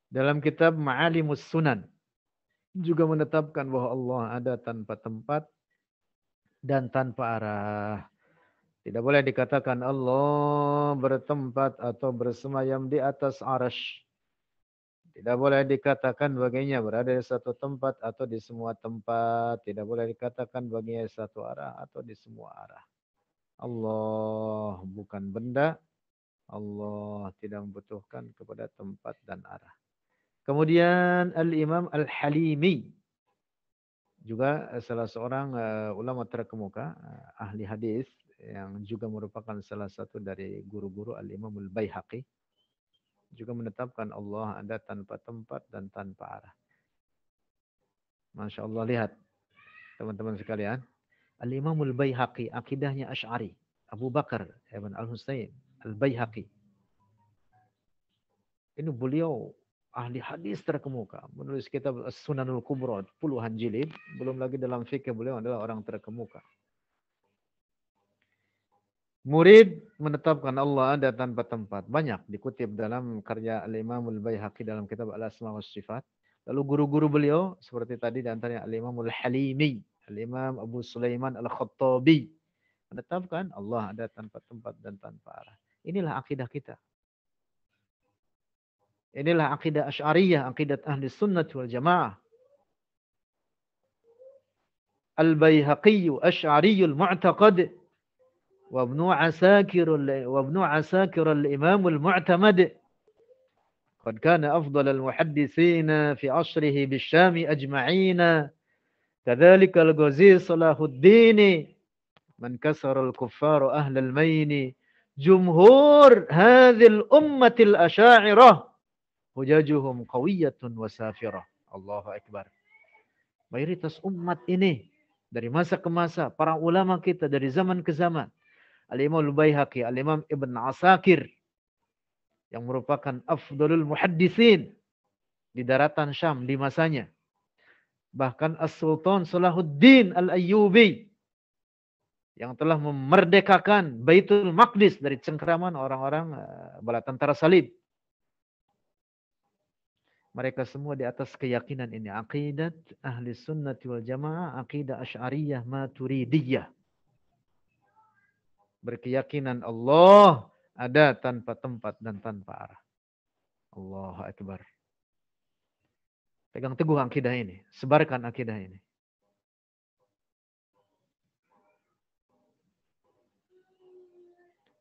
Speaker 1: Dalam kitab Ma'alimus Sunan. Juga menetapkan bahwa Allah ada tanpa tempat dan tanpa arah. Tidak boleh dikatakan Allah bertempat atau bersemayam di atas arash. Tidak boleh dikatakan baginya berada di satu tempat atau di semua tempat. Tidak boleh dikatakan baginya di satu arah atau di semua arah. Allah bukan benda. Allah tidak membutuhkan kepada tempat dan arah. Kemudian Al-Imam Al-Halimi. Juga salah seorang eh, ulama terkemuka, eh, ahli hadis yang juga merupakan salah satu dari guru-guru Al-Imam al juga menetapkan Allah ada tanpa tempat dan tanpa arah. Masya Allah lihat teman-teman sekalian. Al-Imam al akidahnya Ash'ari. Abu Bakar Ibn Al-Husain al bayhaqi Ini beliau ahli hadis terkemuka, menulis kitab Sunanul Kubra puluhan jilid, belum lagi dalam fikih beliau adalah orang terkemuka. Murid menetapkan Allah ada tanpa tempat. Banyak dikutip dalam karya Al-Imamul Baihaqi dalam kitab Al-Asma wa Sifat. Lalu guru-guru beliau seperti tadi di antaranya Al-Imamul Halimi, Al-Imam Abu Sulaiman Al-Khattabi menetapkan Allah ada tanpa tempat dan tanpa arah. Inilah akidah kita. Inilah akidah Asy'ariyah, akidah Ahli Sunnah wal Jamaah. al bayhaqiyu Asy'ariyul mu'taqadih. وابن عساكر وابن عساكر الإمام المعتمد قد كان أفضل المحدثين في عصره بالشام أجمعين كذلك الغزي صلاح الدين من كسر الكفار أهل المين جمهور هذه الأمة الأشاعرة حججهم قويه وسافره الله اكبر Mayoritas umat ini dari masa ke masa, para ulama kita dari zaman ke zaman Al-Imam al bayhaqi Al-Imam Ibn Asakir yang merupakan afdalul muhaddisin di daratan Syam di masanya. Bahkan As-Sultan Salahuddin Al-Ayyubi yang telah memerdekakan Baitul Maqdis dari cengkeraman orang-orang eh, bala tentara salib. Mereka semua di atas keyakinan ini. Aqidat ahli sunnati wal jamaah, aqidah asyariyah maturidiyah berkeyakinan Allah ada tanpa tempat dan tanpa arah. Allah Akbar. Pegang teguh akidah ini. Sebarkan akidah ini.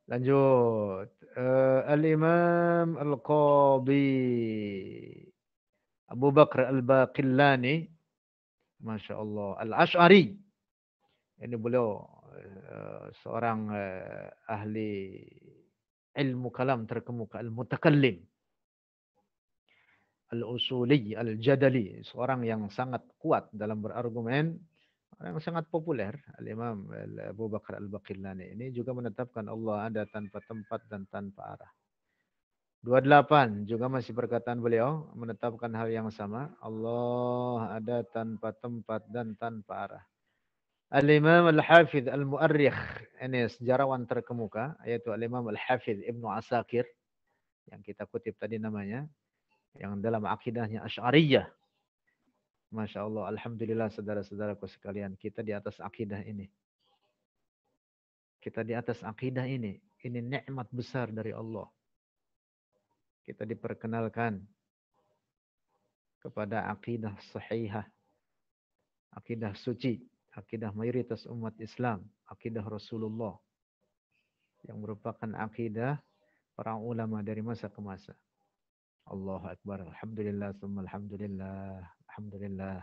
Speaker 1: Lanjut. Uh, Al-Imam al qabi Abu Bakr Al-Baqillani. Masya Allah. Al-Ash'ari. Ini beliau Eh, seorang eh, ahli ilmu kalam terkemuka al-mutakallim al-usuli al-jadali seorang yang sangat kuat dalam berargumen orang yang sangat populer al-Imam Abu Bakar al-Baqillani ini juga menetapkan Allah ada tanpa tempat dan tanpa arah 28 juga masih perkataan beliau menetapkan hal yang sama Allah ada tanpa tempat dan tanpa arah Al-Imam Al-Hafidh Al-Mu'arrikh, ini sejarawan terkemuka, yaitu Al-Imam Al-Hafidh Ibnu Asakir, yang kita kutip tadi namanya, yang dalam akidahnya Ash'ariyah. Masya Allah, Alhamdulillah saudara-saudaraku sekalian, kita di atas akidah ini. Kita di atas akidah ini. Ini nikmat besar dari Allah. Kita diperkenalkan kepada akidah sahihah, akidah suci akidah mayoritas umat Islam, akidah Rasulullah yang merupakan akidah para ulama dari masa ke masa. Allah Akbar, Alhamdulillah, Summa Alhamdulillah, Alhamdulillah.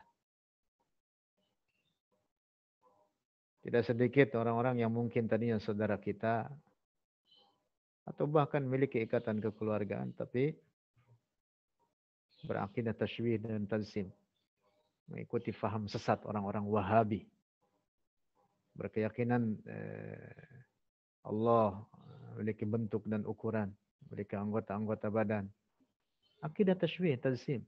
Speaker 1: Tidak sedikit orang-orang yang mungkin tadinya saudara kita atau bahkan memiliki ikatan kekeluargaan tapi berakidah tashwih dan tazim, mengikuti faham sesat orang-orang wahabi berkeyakinan eh, Allah eh, memiliki bentuk dan ukuran, memiliki anggota-anggota badan. Akidah tashbih, tazim.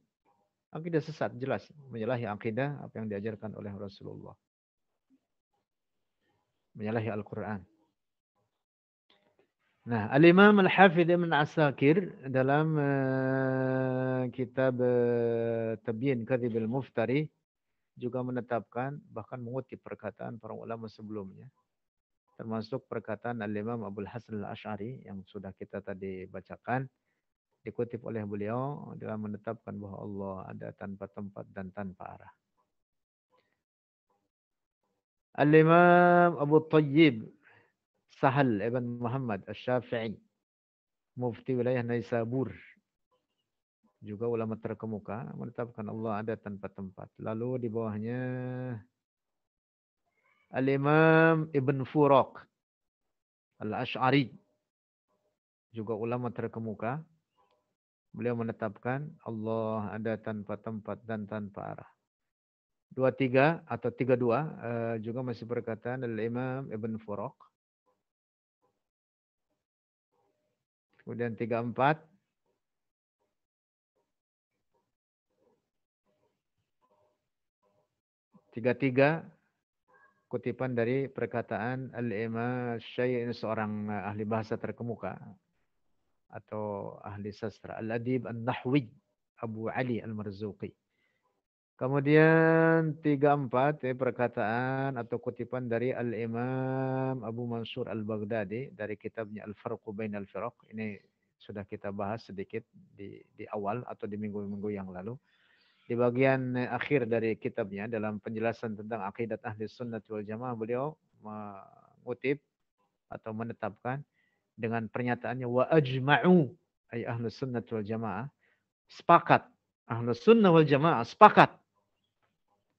Speaker 1: Akidah sesat, jelas. Menyalahi akidah apa yang diajarkan oleh Rasulullah. Menyalahi Al-Quran. Nah, Al-Imam Al-Hafidh Ibn Asakir dalam uh, kitab uh, Tabyin Kadhib Al-Muftari juga menetapkan bahkan mengutip perkataan para ulama sebelumnya termasuk perkataan Al-Imam Abdul Hasan Al-Ash'ari yang sudah kita tadi bacakan dikutip oleh beliau dengan menetapkan bahwa Allah ada tanpa tempat dan tanpa arah. Al-Imam Abu Tayyib Sahal Ibn Muhammad Al-Syafi'i Mufti wilayah Naisabur juga ulama terkemuka menetapkan Allah ada tanpa tempat. Lalu di bawahnya Al-Imam Ibn Furok Al-Ash'ari juga ulama terkemuka. Beliau menetapkan Allah ada tanpa tempat dan tanpa arah. Dua tiga atau tiga dua eh, juga masih perkataan Al-Imam Ibn Furok Kemudian tiga empat Tiga-tiga kutipan dari perkataan Al-Imam Syai'in seorang eh, ahli bahasa terkemuka atau ahli sastra Al-Adib al nahwi Abu Ali Al-Marzuqi. Kemudian tiga empat eh, perkataan atau kutipan dari Al-Imam Abu Mansur Al-Baghdadi dari kitabnya Al-Farqu Bain Al-Firaq. Ini sudah kita bahas sedikit di, di awal atau di minggu-minggu yang lalu di bagian eh, akhir dari kitabnya dalam penjelasan tentang akidat ahli sunnah wal jamaah beliau mengutip atau menetapkan dengan pernyataannya wa ajma'u ay ahli sunnah wal jamaah sepakat ahli sunnah wal jamaah sepakat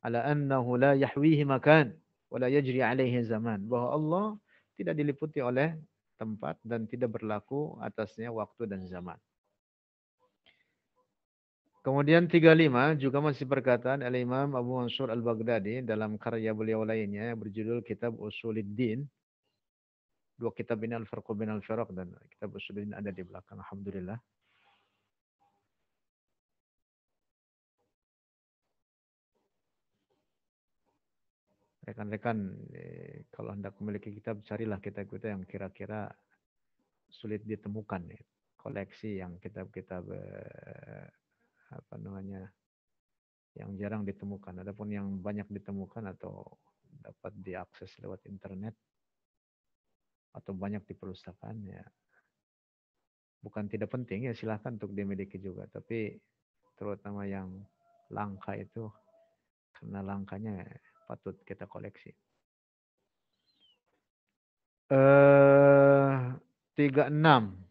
Speaker 1: ala annahu la yahwihi makan wa la yajri alaihi zaman bahwa Allah tidak diliputi oleh tempat dan tidak berlaku atasnya waktu dan zaman. Kemudian 35 juga masih perkataan Al-Imam Abu Mansur Al-Baghdadi dalam karya beliau lainnya berjudul Kitab Usuluddin. Dua kitab ini al Farq bin Al-Firaq dan Kitab Usuluddin ada di belakang. Alhamdulillah. Rekan-rekan, eh, kalau hendak memiliki kitab, carilah kitab-kitab yang kira-kira sulit ditemukan. Eh. Koleksi yang kitab-kitab eh, apa namanya yang jarang ditemukan. Adapun yang banyak ditemukan atau dapat diakses lewat internet atau banyak di perusahaan ya bukan tidak penting ya silahkan untuk dimiliki juga tapi terutama yang langka itu karena langkanya patut kita koleksi. Eh, 36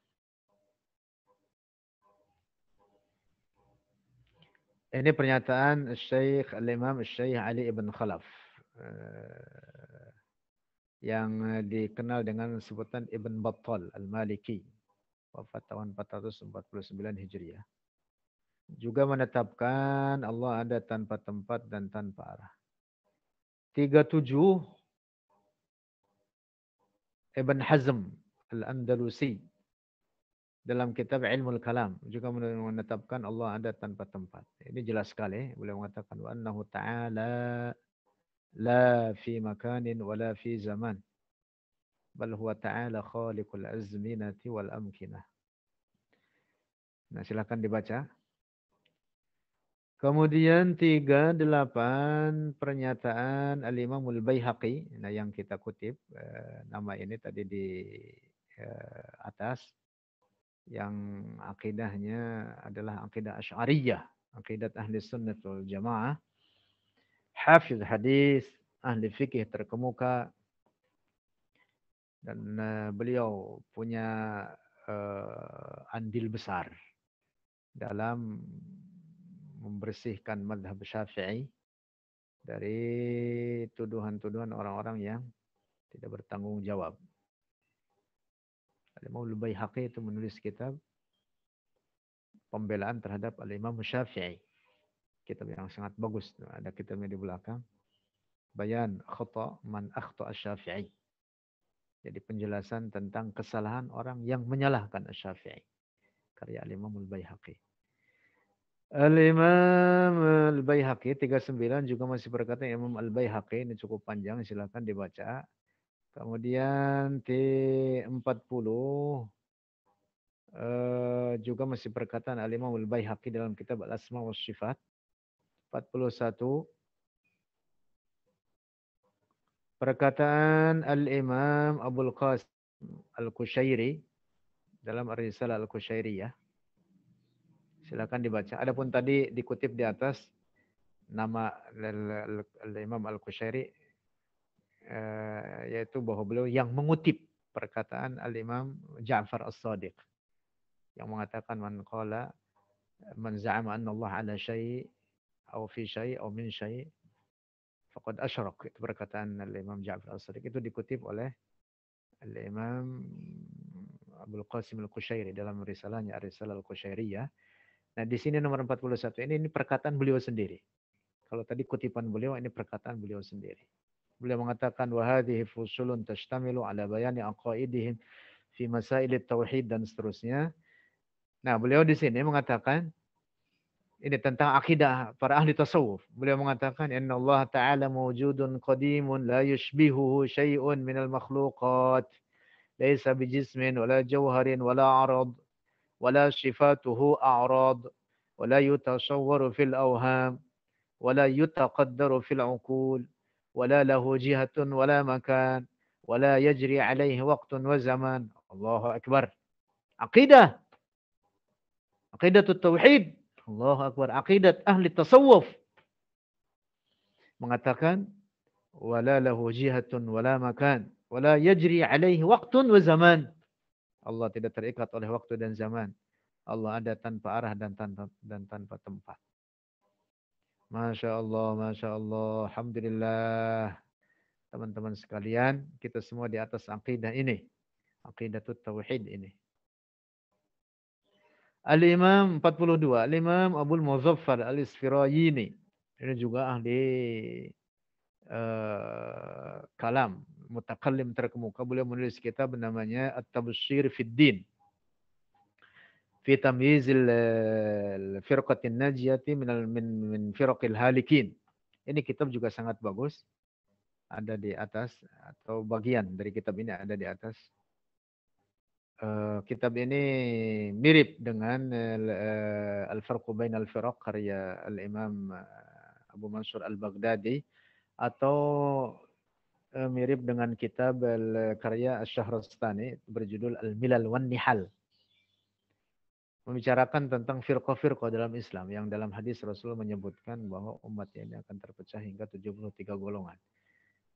Speaker 1: Ini pernyataan Syekh Al-Imam Syekh Ali Ibn Khalaf eh, yang dikenal dengan sebutan Ibn Battal Al-Maliki wafat tahun 449 Hijriah. Juga menetapkan Allah ada tanpa tempat dan tanpa arah. 37 Ibn Hazm Al-Andalusi dalam kitab Ilmul Kalam juga menetapkan Allah ada tanpa tempat. Ini jelas sekali beliau mengatakan wa annahu ta'ala la fi makanin wa la fi zaman bal huwa ta'ala khaliqul azminati wal amkinah. Nah, silakan dibaca. Kemudian 38 pernyataan Al-Imamul Baihaqi nah yang kita kutip eh, nama ini tadi di eh, atas yang akidahnya adalah akidah asy'ariyah, akidah ahli sunnah wal jamaah. Hafiz hadis, ahli fikih terkemuka dan eh, beliau punya uh, andil besar dalam membersihkan madhab syafi'i dari tuduhan-tuduhan orang-orang yang tidak bertanggung jawab imam Al-Bayhaqi itu menulis kitab pembelaan terhadap Al-Imam Syafi'i. Kitab yang sangat bagus. Ada kitabnya di belakang. Bayan khata man akhta syafi'i Jadi penjelasan tentang kesalahan orang yang menyalahkan syafi'i Karya Al-Imam Al-Bayhaqi. Al-Imam Al-Bayhaqi 39 juga masih berkata Imam Al-Bayhaqi ini cukup panjang silahkan dibaca Kemudian T40 uh, eh, juga masih perkataan Al-Imam Haki dalam kitab Al-Asma wa Sifat. 41 perkataan Al-Imam Abdul Qasim Al-Kushairi dalam Ar-Risalah al kushairi ya. Silakan dibaca. Adapun tadi dikutip di atas nama Al-Imam Al-Kushairi Eh, yaitu bahwa beliau yang mengutip perkataan Al-Imam Ja'far As-Sadiq yang mengatakan man qala man za'ama anna Allah ala syai' atau fi syai' atau min syai' faqad asyrak itu perkataan Al-Imam Ja'far As-Sadiq itu dikutip oleh Al-Imam Abdul Qasim Al-Qushairi dalam risalahnya Risalah Al-Qushairiyah. Nah, di sini nomor 41 ini ini perkataan beliau sendiri. Kalau tadi kutipan beliau ini perkataan beliau sendiri. beliau mengatakan wahadhihi fusulun tashtamilu ala bayani aqaidihim fi masail tauhid dan seterusnya. Nah, beliau di sini mengatakan ini tentang akidah para ahli tasawuf. Beliau mengatakan inna Allah taala mawjudun qadimun la yushbihuhu syai'un minal makhluqat. Laisa bijismin wala jawharin wala arad wala sifatuhu a'rad wala yutasawwaru fil awham wala yutaqaddaru fil uqul. ولا له جهة ولا مكان ولا يجري عليه وقت وزمان الله أكبر عقيدة عقيدة التوحيد الله أكبر عقيدة أهل التصوف mengatakan ولا له جهة ولا مكان ولا يجري عليه وقت وزمان Allah tidak terikat oleh waktu dan zaman Allah ada tanpa arah dan tanpa dan tanpa tempat Masya Allah, Masya Allah, Alhamdulillah. Teman-teman sekalian, kita semua di atas aqidah ini. tu Tauhid ini. Al-Imam 42, Al-Imam Abu Muzaffar Al-Isfirayini. Ini juga ahli uh, kalam, mutakallim terkemuka. Beliau menulis kitab namanya at tabushir Fiddin. في تمييز الفرقة الناجية من من من فرق halikin. Ini kitab juga sangat bagus. Ada di atas atau bagian dari kitab ini ada di atas. Uh, kitab ini mirip dengan uh, Al-Farqu al Firaq karya Al-Imam eh, Abu Mansur Al-Baghdadi atau uh, mirip dengan kitab al karya Syahrastani berjudul Al-Milal wan Nihal membicarakan tentang firqa-firqa dalam Islam yang dalam hadis Rasulullah menyebutkan bahwa umat ini akan terpecah hingga 73 golongan.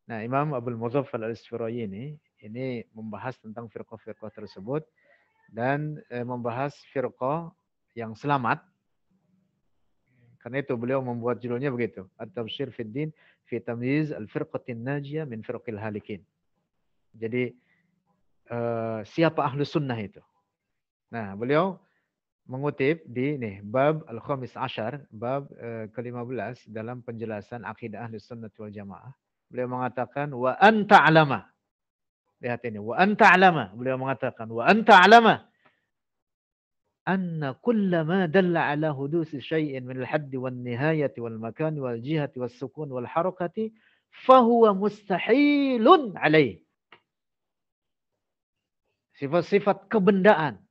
Speaker 1: Nah, Imam Abdul Muzaffal Al-Isfirayi ini ini membahas tentang firqa-firqa tersebut dan eh, membahas firqa yang selamat. Karena itu beliau membuat judulnya begitu, At-Tabsyir fid Din fi Tamyiz al-Firqatin Najiyah min Firqil Halikin. Jadi eh, siapa ahlu sunnah itu? Nah, beliau mengutip di nih bab al-khamis ashar, bab eh, ke-15 dalam penjelasan akidah ahli Sunnah wal Jamaah. Beliau mengatakan wa anta alama. Lihat ini, wa anta alama. Beliau mengatakan wa anta alama anna kulla ma dalla ala hudusi syai'in min al-haddi wal nihayati wal من wal jihati wal sukun wal والحركة fahuwa mustahilun alaih sifat-sifat kebendaan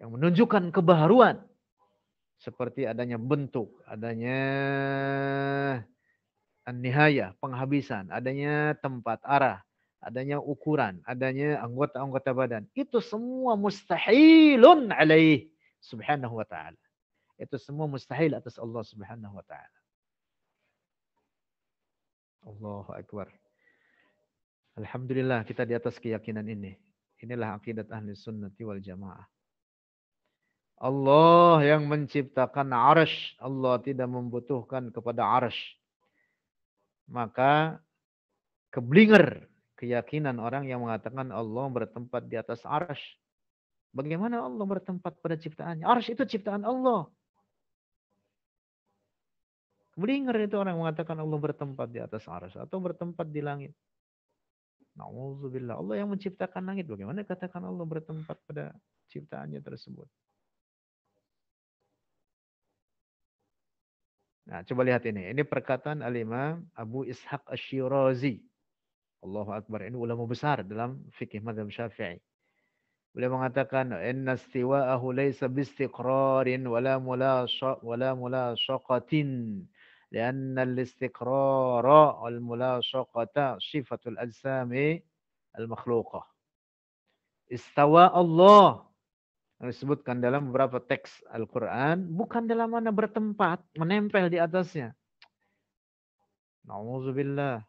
Speaker 1: yang menunjukkan kebaharuan seperti adanya bentuk, adanya nihaya, penghabisan, adanya tempat, arah, adanya ukuran, adanya anggota-anggota badan. Itu semua mustahilun alaih subhanahu wa ta'ala. Itu semua mustahil atas Allah subhanahu wa ta'ala. Allahu Akbar. Alhamdulillah kita di atas keyakinan ini. Inilah akidat ahli sunnati wal jamaah. Allah yang menciptakan arsh. Allah tidak membutuhkan kepada arsh. Maka keblinger keyakinan orang yang mengatakan Allah bertempat di atas arsh. Bagaimana Allah bertempat pada ciptaannya? Arsh itu ciptaan Allah. Keblinger itu orang yang mengatakan Allah bertempat di atas arsh atau bertempat di langit. Nauzubillah. Allah yang menciptakan langit. Bagaimana katakan Allah bertempat pada ciptaannya tersebut? Nah, coba lihat ini. Ini perkataan Al-Imam Abu Ishaq Ashi'rozi shirazi Allahu Akbar. Ini ulama besar dalam fikih madhab syafi'i. Beliau mengatakan, Inna istiwa'ahu laysa bistiqrarin wala mulasha, wala mulashaqatin. لأن الاستقرار والملاشقة صفة الأجسام المخلوقة. Istawa Allah yang disebutkan dalam beberapa teks Al-Quran bukan dalam mana bertempat, menempel di atasnya. Nauzubillah.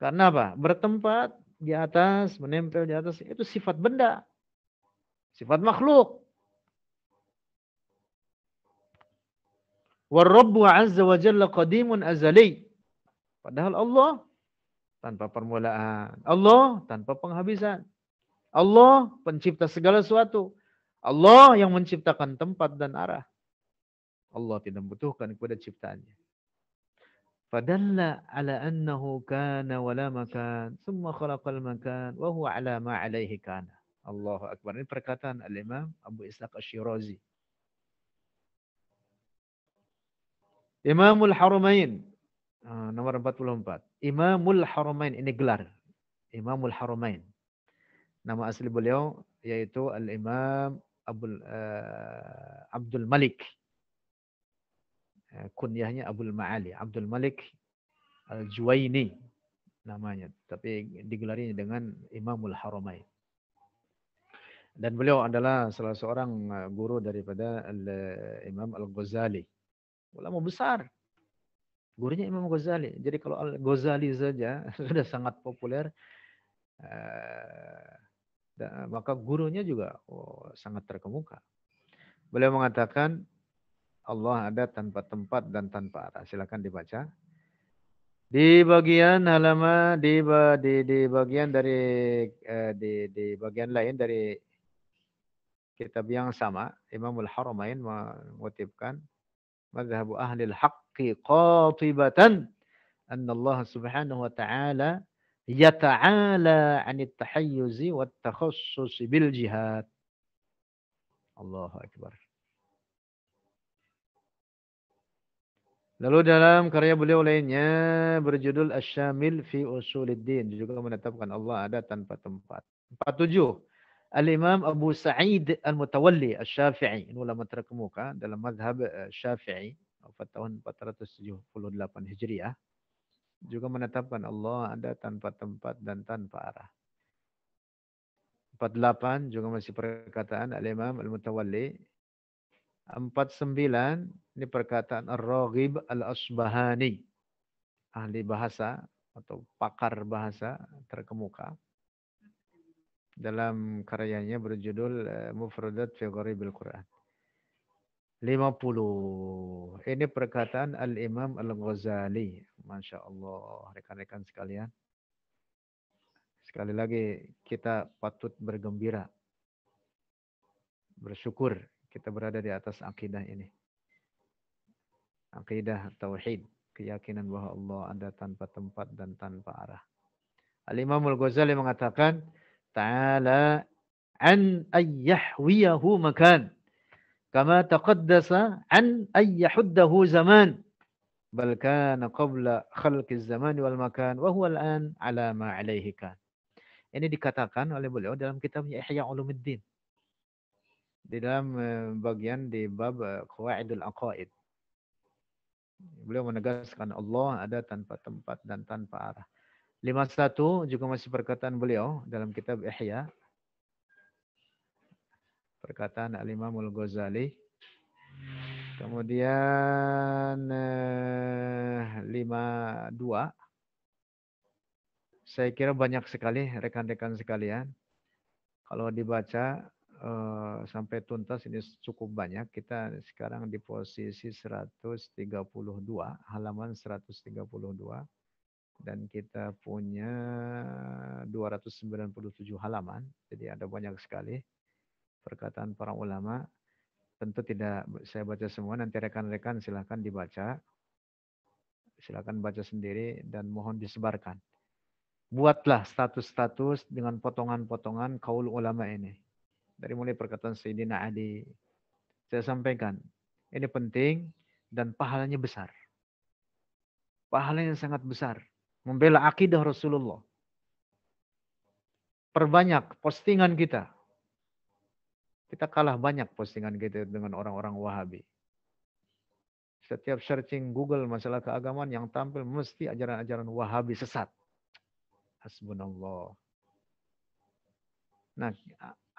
Speaker 1: Karena apa? Bertempat di atas, menempel di atas itu sifat benda. Sifat makhluk. Warrabbu azza wa jalla qadimun azali. Padahal Allah tanpa permulaan. Allah tanpa penghabisan. Allah pencipta segala sesuatu. Allah yang menciptakan tempat dan arah. Allah tidak membutuhkan kepada ciptaannya. Fadalla ala annahu kana wala makan. Summa khalaqal makan. Wahu ala ma'alaihi kana. Allahu Akbar. Ini perkataan Al-Imam Abu Ishaq Ash-Shirazi. Imamul Harumain. Ah, nomor 44. Imamul Harumain. Ini gelar. Imamul Harumain. Nama asli beliau yaitu Al-Imam Abdul, uh, eh, Abdul Malik. Eh, kunyahnya Abdul Ma'ali. Abdul Malik Al-Juwaini namanya. Tapi digelarinya dengan Imamul Haramai Dan beliau adalah salah seorang eh, guru daripada Al Imam Al-Ghazali. Ulama besar. Gurunya Imam Ghazali. Jadi kalau Al-Ghazali saja sudah sangat populer maka gurunya juga oh, sangat terkemuka. Beliau mengatakan Allah ada tanpa tempat dan tanpa arah. Silakan dibaca. Di bagian halaman di di, di bagian dari eh, di di bagian lain dari kitab yang sama Imamul Haramain mengutipkan mazhab ahli al-haqqi qatibatan anna Allah Subhanahu wa taala yata'ala 'anit tahayyuzi wat takhassus bil jihad. Allahu akbar. Lalu dalam karya beliau lainnya berjudul Asy-Syamil fi Usuluddin juga menetapkan Allah ada tanpa tempat. 47. Al-Imam Abu Sa'id Al-Mutawalli Asy-Syafi'i, al ulama terkemuka dalam mazhab eh, Syafi'i, wafat tahun 478 Hijriah juga menetapkan Allah ada tanpa tempat dan tanpa arah. 48 juga masih perkataan Al-Imam Al-Mutawalli. 49 ini perkataan Ar-Raghib Al-Asbahani. Ahli bahasa atau pakar bahasa terkemuka. Dalam karyanya berjudul eh, Mufradat fi Gharibil Quran. 50. Ini perkataan Al-Imam Al-Ghazali. Masya Allah, rekan-rekan sekalian. Sekali lagi, kita patut bergembira. Bersyukur kita berada di atas akidah ini. Akidah Tauhid. Keyakinan bahwa Allah ada tanpa tempat dan tanpa arah. Al-Imam Al-Ghazali mengatakan, Ta'ala an ayyahwiyahu makan Kama taqaddasa an ayyahuddahu zaman. Bal kana qabla khalqiz zaman wal makan. Wa huwa al-an ala ma alaihi kan. Ini dikatakan oleh beliau dalam kitabnya Ihya Ulumuddin. Di dalam eh, bagian di bab eh, Qawaidul Aqaid. Beliau menegaskan Allah ada tanpa tempat dan tanpa arah. 51 juga masih perkataan beliau dalam kitab Ihya perkataan Al-Imamul Ghazali. Kemudian eh, lima dua. Saya kira banyak sekali rekan-rekan sekalian. Kalau dibaca eh, sampai tuntas ini cukup banyak. Kita sekarang di posisi 132, halaman 132 dan kita punya 297 halaman. Jadi ada banyak sekali perkataan para ulama. Tentu tidak saya baca semua, nanti rekan-rekan silahkan dibaca. Silahkan baca sendiri dan mohon disebarkan. Buatlah status-status dengan potongan-potongan kaul ulama ini. Dari mulai perkataan Sayyidina Ali. Saya sampaikan, ini penting dan pahalanya besar. Pahalanya sangat besar. Membela akidah Rasulullah perbanyak postingan kita kita kalah banyak postingan kita gitu dengan orang-orang Wahabi. Setiap searching Google masalah keagamaan yang tampil mesti ajaran-ajaran Wahabi sesat. Hasbunallah. Nah,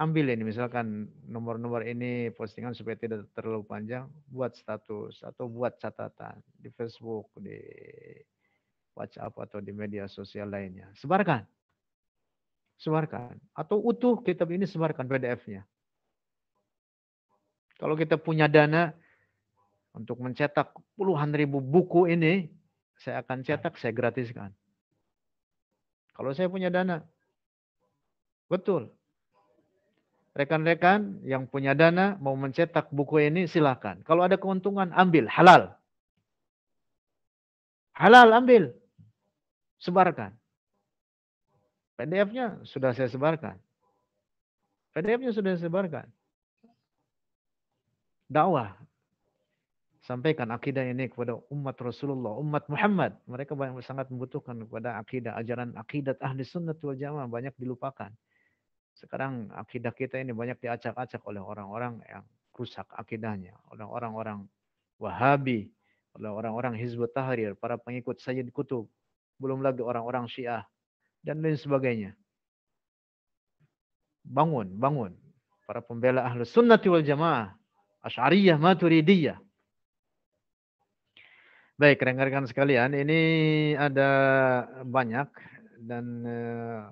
Speaker 1: ambil ini misalkan nomor-nomor ini postingan supaya tidak terlalu panjang, buat status atau buat catatan di Facebook, di WhatsApp atau di media sosial lainnya. Sebarkan. Sebarkan atau utuh kitab ini sebarkan PDF-nya. Kalau kita punya dana untuk mencetak puluhan ribu buku ini, saya akan ya. cetak, saya gratiskan. Kalau saya punya dana. Betul. Rekan-rekan yang punya dana mau mencetak buku ini silakan. Kalau ada keuntungan ambil, halal. Halal ambil. Sebarkan. PDF-nya sudah saya sebarkan. PDF-nya sudah saya sebarkan dakwah. Sampaikan akidah ini kepada umat Rasulullah, umat Muhammad. Mereka banyak sangat membutuhkan kepada akidah, ajaran akidat ahli sunnah wal jamaah banyak dilupakan. Sekarang akidah kita ini banyak diacak-acak oleh orang-orang yang rusak akidahnya, oleh orang-orang Wahabi, oleh orang-orang Hizbut Tahrir, para pengikut Sayyid Kutub, belum lagi orang-orang Syiah dan lain sebagainya. Bangun, bangun. Para pembela ahli sunnah wal jamaah Asy'ariyah Maturidiyah. Baik, rekan-rekan sekalian, ini ada banyak dan eh,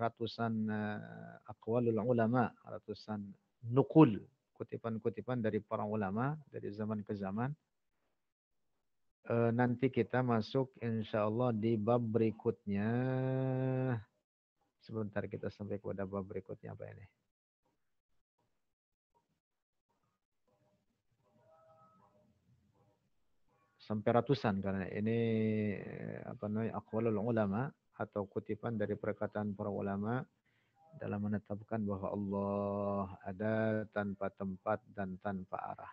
Speaker 1: ratusan eh, aqwalul ulama, ratusan nukul, kutipan-kutipan dari para ulama dari zaman ke zaman. Eh, nanti kita masuk insya Allah di bab berikutnya. Sebentar kita sampai kepada bab berikutnya apa ini? sampai ratusan karena ini eh, apa namanya akwalul ulama atau kutipan dari perkataan para ulama dalam menetapkan bahwa Allah ada tanpa tempat dan tanpa arah.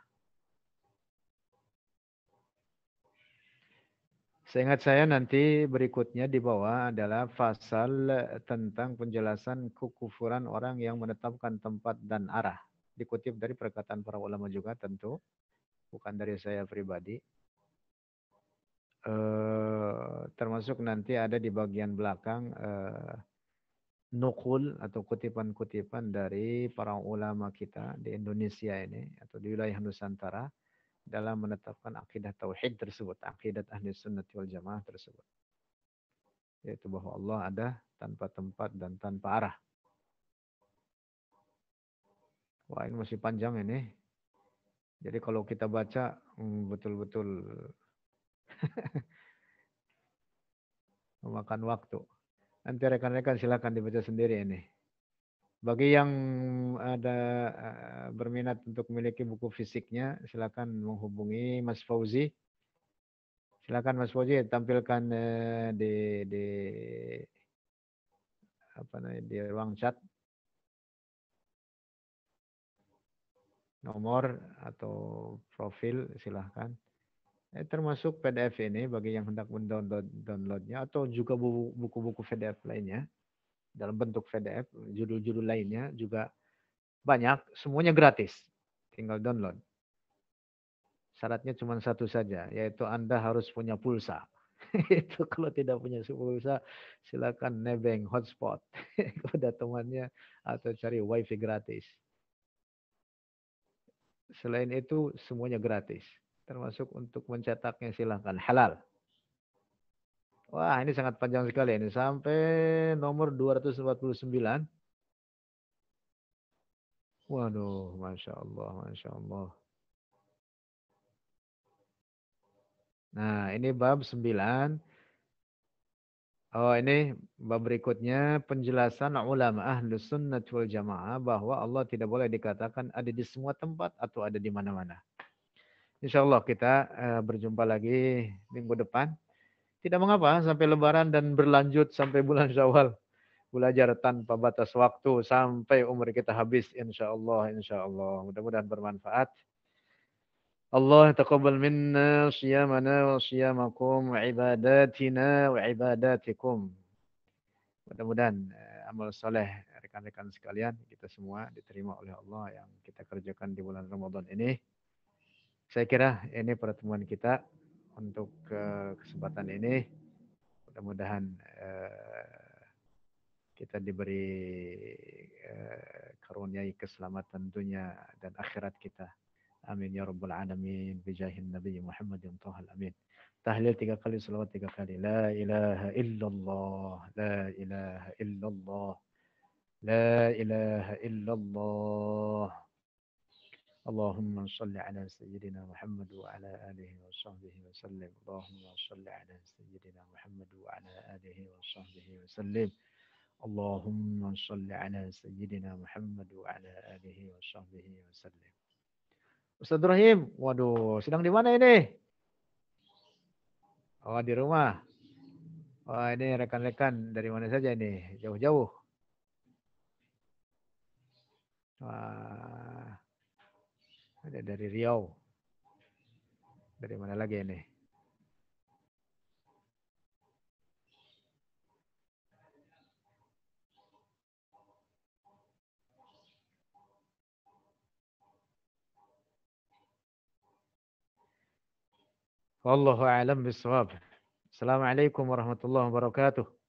Speaker 1: Seingat saya nanti berikutnya di bawah adalah pasal tentang penjelasan kekufuran orang yang menetapkan tempat dan arah. Dikutip dari perkataan para ulama juga tentu, bukan dari saya pribadi. Eh, termasuk nanti ada di bagian belakang uh, nukul atau kutipan-kutipan dari para ulama kita di Indonesia ini atau di wilayah Nusantara dalam menetapkan akidah tauhid tersebut, akidah ahli sunnah wal jamaah tersebut. Yaitu bahwa Allah ada tanpa tempat dan tanpa arah. Wah ini masih panjang ini. Jadi kalau kita baca hmm, betul-betul Memakan waktu. Nanti rekan-rekan silakan dibaca sendiri ini. Bagi yang ada eh, berminat untuk memiliki buku fisiknya, silakan menghubungi Mas Fauzi. Silakan Mas Fauzi tampilkan eh, di di apa namanya di ruang chat nomor atau profil silahkan eh, termasuk PDF ini bagi yang hendak mendownload downloadnya atau juga buku-buku PDF lainnya dalam bentuk PDF, judul-judul lainnya juga banyak, semuanya gratis, tinggal download. Syaratnya cuma satu saja, yaitu Anda harus punya pulsa. itu kalau tidak punya pulsa, silakan nebeng hotspot kepada temannya atau cari wifi gratis. Selain itu semuanya gratis termasuk untuk mencetaknya silahkan halal. Wah, ini sangat panjang sekali ini sampai nomor 249. Waduh, masya Allah, masya Allah. Nah, ini bab 9. Oh, ini bab berikutnya penjelasan ulama ahlu sunnah wal jamaah bahwa Allah tidak boleh dikatakan ada di semua tempat atau ada di mana-mana. Insya Allah kita eh, berjumpa lagi minggu depan. Tidak mengapa sampai Lebaran dan berlanjut sampai bulan Syawal. Belajar tanpa batas waktu sampai umur kita habis. Insya Allah, insya Allah. Mudah-mudahan bermanfaat. Allah siyamana wa siyamakum wa ibadatina wa ibadatikum. mudah-mudahan eh, amal soleh rekan-rekan sekalian kita semua diterima oleh Allah yang kita kerjakan di bulan Ramadan ini saya kira ini pertemuan kita untuk eh, kesempatan ini. Mudah-mudahan eh, kita diberi eh, karunia keselamatan dunia dan akhirat kita. Amin ya rabbal alamin bijahin Nabi Muhammadin Tahal amin. Tahlil tiga kali, salawat tiga kali. La ilaha illallah, la ilaha illallah, la ilaha illallah. اللهم صل على سيدنا محمد وعلى آله وصحبه وسلم اللهم صل على سيدنا محمد وعلى آله وصحبه وسلم اللهم صل على سيدنا محمد وعلى آله وصحبه وسلم أستاذ رحيم waduh, sedang di mana ini? Oh, di rumah. Oh, ini rekan-rekan dari mana saja ini? Jauh-jauh. Wah, Ada dari Riau. Dari mana lagi ini? Wallahu a'lam bishawab. Assalamualaikum warahmatullahi wabarakatuh.